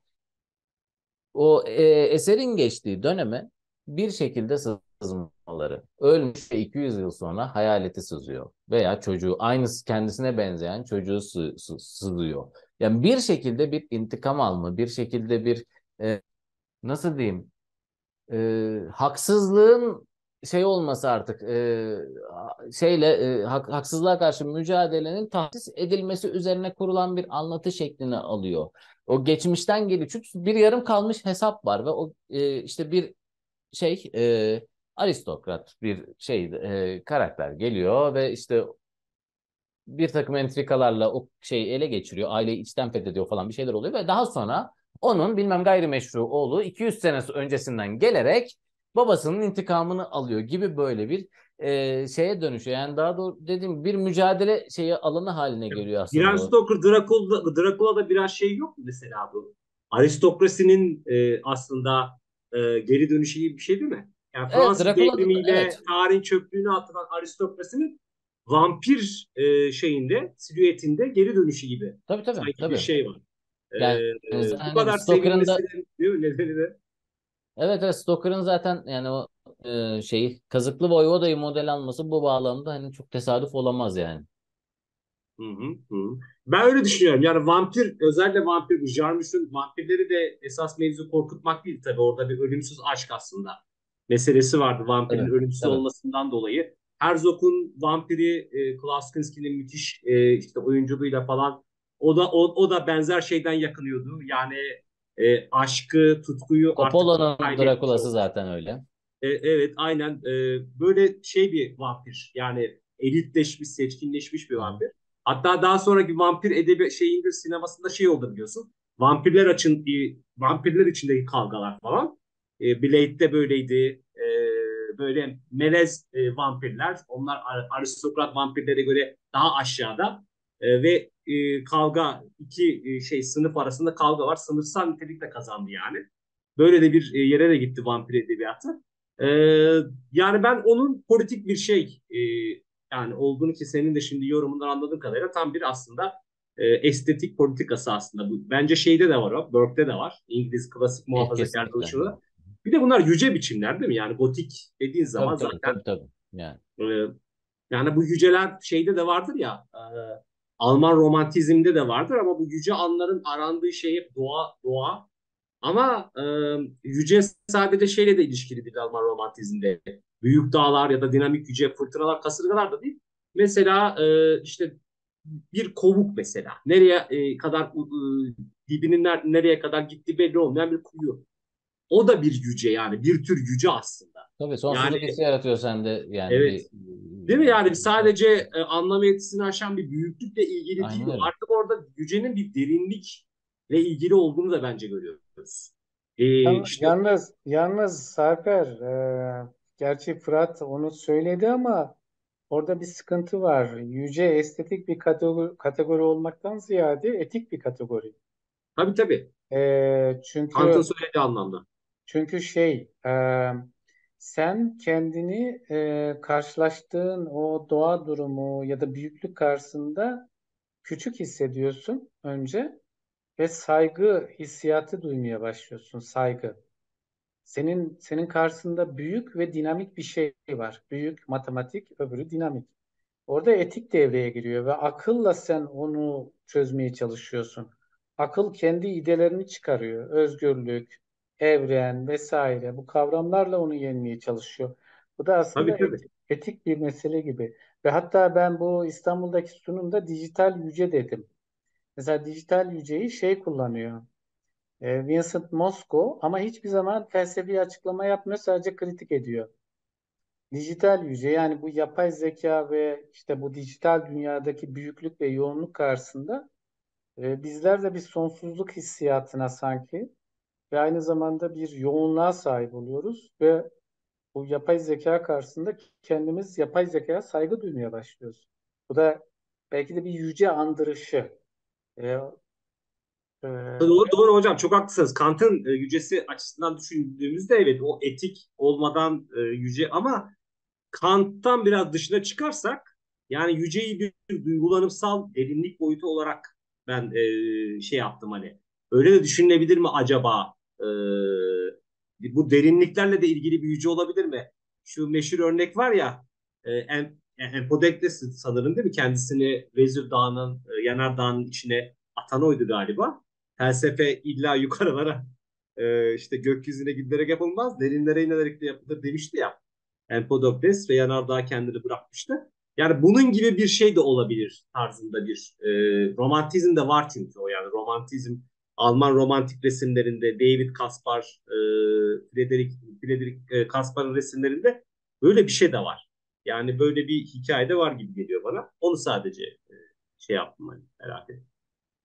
B: o e, eserin geçtiği döneme bir şekilde sızmaları. Ölmüş ve 200 yıl sonra hayaleti sızıyor. Veya çocuğu aynı kendisine benzeyen çocuğu sı- sızıyor. Yani bir şekilde bir intikam alma, bir şekilde bir e, nasıl diyeyim e, haksızlığın şey olması artık e, şeyle e, hak, haksızlığa karşı mücadelenin tahsis edilmesi üzerine kurulan bir anlatı şeklini alıyor. O geçmişten geliyor. Çünkü bir yarım kalmış hesap var ve o e, işte bir şey e, aristokrat bir şey e, karakter geliyor ve işte bir takım entrikalarla o şeyi ele geçiriyor. Aileyi içten fethediyor falan bir şeyler oluyor ve daha sonra onun bilmem gayrimeşru oğlu 200 senesi öncesinden gelerek babasının intikamını alıyor gibi böyle bir e, şeye dönüşüyor. Yani daha doğru dediğim bir mücadele şeyi alanı haline geliyor aslında. Biraz Stoker
D: Dracula'da, Dracula'da biraz şey yok mu mesela bu? Aristokrasinin e, aslında e, geri dönüşü gibi bir şey değil mi? Yani Fransız Drakula, devrimiyle evet. tarihin çöplüğünü atılan aristokrasinin vampir e, şeyinde, silüetinde geri dönüşü gibi. Tabii
B: tabii. Sanki tabii. bir şey var. E, yani, ee, yani, bu kadar Stoker'ın da...
D: nedeni de
B: Evet evet Stoker'ın zaten yani o e, şeyi kazıklı odayı model alması bu bağlamda hani çok tesadüf olamaz yani. Hı hı, hı.
D: Ben öyle düşünüyorum. Yani vampir, özellikle vampir bu Jarmus'un vampirleri de esas mevzu korkutmak değil tabi Orada bir ölümsüz aşk aslında meselesi vardı vampirin evet, ölümsüz evet. olmasından dolayı. Herzog'un vampiri e, Klaus Kinski'nin müthiş e, işte oyunculuğuyla falan o da o, o da benzer şeyden yakınıyordu. Yani e, aşkı, tutkuyu Coppola'nın Drakula'sı zaten öyle. E, evet aynen e, böyle şey bir vampir. Yani elitleşmiş, seçkinleşmiş bir vampir. Hatta daha sonraki vampir edebi şey İngiliz sinemasında şey oldu biliyorsun. Vampirler için e, vampirler içindeki kavgalar falan. E, Blade'de böyleydi. E, böyle melez e, vampirler. Onlar aristokrat vampirlere göre daha aşağıda. E, ve e, kavga iki e, şey sınıf arasında kavga var. Sınıfsal nitelikle kazandı yani. Böyle de bir e, yere de gitti vampir edebiyatı. E, yani ben onun politik bir şey e, yani olduğunu ki senin de şimdi yorumundan anladığım kadarıyla tam bir aslında e, estetik politikası aslında bu. Bence şeyde de var o, Burke'de de var. İngiliz klasik e, muhafazakar duruşunu. Bir de bunlar yüce biçimler değil mi? Yani gotik dediğin zaman tabii, zaten tabii, tabii. Yani. E, yani bu yüceler şeyde de vardır ya e, Alman romantizmde de vardır ama bu yüce anların arandığı şey hep doğa doğa ama e, yüce sadece şeyle de ilişkili bir Alman romantizmde büyük dağlar ya da dinamik yüce fırtınalar, kasırgalar da değil. Mesela e, işte bir kovuk mesela nereye e, kadar e, dibinin ner- nereye kadar gitti belli olmayan bir kuyu. O da bir yüce yani bir tür yüce aslında.
B: Tabii sonsuzluk yani, hissi yaratıyor sende
D: yani. Evet. Bir, değil mi yani sadece e, anlam yetisini aşan bir büyüklükle ilgili Aynen değil. Öyle. Artık orada yücenin bir derinlikle ilgili olduğunu da bence görüyoruz. Ee, yalnız, işte... yalnız,
C: yalnız Sarper e, Gerçi Fırat onu söyledi ama orada bir sıkıntı var. Yüce estetik bir kategori, kategori olmaktan ziyade etik bir kategori. Tabii tabii. Ee, çünkü Kant'ın söylediği anlamda. Çünkü şey, e, sen kendini e, karşılaştığın o doğa durumu ya da büyüklük karşısında küçük hissediyorsun önce ve saygı hissiyatı duymaya başlıyorsun, saygı senin senin karşısında büyük ve dinamik bir şey var. Büyük matematik, öbürü dinamik. Orada etik devreye giriyor ve akılla sen onu çözmeye çalışıyorsun. Akıl kendi idelerini çıkarıyor. Özgürlük, evren vesaire bu kavramlarla onu yenmeye çalışıyor. Bu da aslında tabii, tabii. etik bir mesele gibi. Ve hatta ben bu İstanbul'daki sunumda dijital yüce dedim. Mesela dijital yüceyi şey kullanıyor. E, Vincent Mosco ama hiçbir zaman felsefi açıklama yapmıyor sadece kritik ediyor. Dijital yüce yani bu yapay zeka ve işte bu dijital dünyadaki büyüklük ve yoğunluk karşısında e, bizler de bir sonsuzluk hissiyatına sanki ve aynı zamanda bir yoğunluğa sahip oluyoruz ve bu yapay zeka karşısında kendimiz yapay zekaya saygı duymaya başlıyoruz. Bu da belki de bir yüce andırışı. E, ee, doğru
D: doğru hocam çok haklısınız. Kant'ın e, yücesi açısından düşündüğümüzde evet o etik olmadan e, yüce ama Kant'tan biraz dışına çıkarsak yani yüceyi bir, bir duygulanımsal derinlik boyutu olarak ben e, şey yaptım hani öyle de düşünülebilir mi acaba e, bu derinliklerle de ilgili bir yüce olabilir mi? Şu meşhur örnek var ya e, em, e, Empodekles sanırım değil mi? Kendisini Vezir Dağı'nın, e, Yanar Dağı'nın içine atan oydu galiba felsefe illa yukarılara e, işte gökyüzüne giderek yapılmaz, derinlere inerek de yapılır demişti ya. Empodokles ve Yanardağ kendini bırakmıştı. Yani bunun gibi bir şey de olabilir tarzında bir e, romantizm de var çünkü o yani romantizm Alman romantik resimlerinde David Kaspar, e, Frederick, Frederick e, Kaspar'ın resimlerinde böyle bir şey de var. Yani böyle bir hikaye de var gibi geliyor bana. Onu sadece e, şey yaptım hani merak ettim.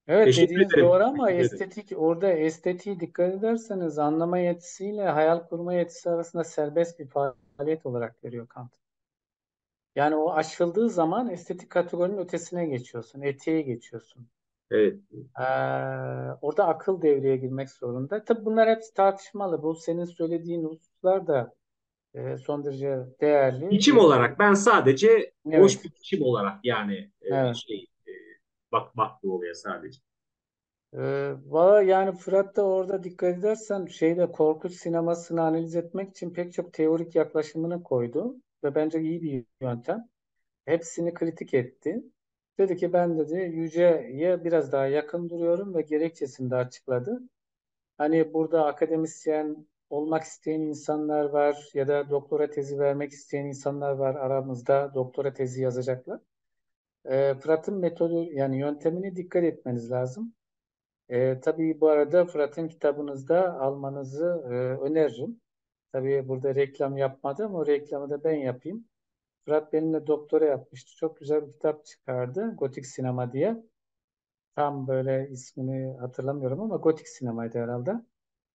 D: Evet Teşekkür dediğiniz ederim. doğru ama estetik
C: orada estetiği dikkat ederseniz anlama yetisiyle hayal kurma yetisi arasında serbest bir faaliyet olarak veriyor Kant. Yani o aşıldığı zaman estetik kategorinin ötesine geçiyorsun, etiğe geçiyorsun. Evet. Ee, orada akıl devreye girmek zorunda. Tabi bunlar hepsi tartışmalı. Bu senin söylediğin hususlar da e, son derece değerli. İçim ee, olarak ben
D: sadece Evet. boş bir içim olarak yani e, Evet. şey bakmak bu olaya sadece.
C: Ee, valla yani Fırat da orada dikkat edersen şeyde korku sinemasını analiz etmek için pek çok teorik yaklaşımını koydu ve bence iyi bir yöntem. Hepsini kritik etti. Dedi ki ben dedi Yüce'ye biraz daha yakın duruyorum ve gerekçesini de açıkladı. Hani burada akademisyen olmak isteyen insanlar var ya da doktora tezi vermek isteyen insanlar var aramızda doktora tezi yazacaklar e, Fırat'ın metodu yani yöntemine dikkat etmeniz lazım. E, tabii bu arada Fırat'ın kitabınızda almanızı e, öneririm. Tabii burada reklam yapmadım. O reklamı da ben yapayım. Fırat benimle doktora yapmıştı. Çok güzel bir kitap çıkardı. Gotik Sinema diye. Tam böyle ismini hatırlamıyorum ama gotik sinemaydı herhalde.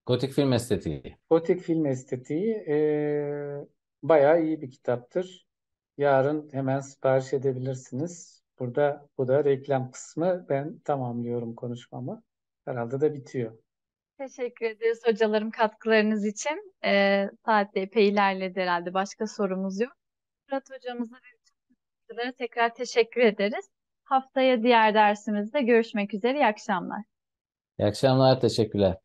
B: Gotik film estetiği.
C: Gotik film estetiği e, bayağı iyi bir kitaptır. Yarın hemen sipariş edebilirsiniz. Burada bu da reklam kısmı. Ben tamamlıyorum konuşmamı. Herhalde de bitiyor.
A: Teşekkür ederiz hocalarım katkılarınız için. E, saat de epey ilerledi herhalde. Başka sorumuz yok. Murat hocamıza ve tekrar teşekkür ederiz. Haftaya diğer dersimizde görüşmek üzere. İyi akşamlar.
B: İyi akşamlar. Teşekkürler.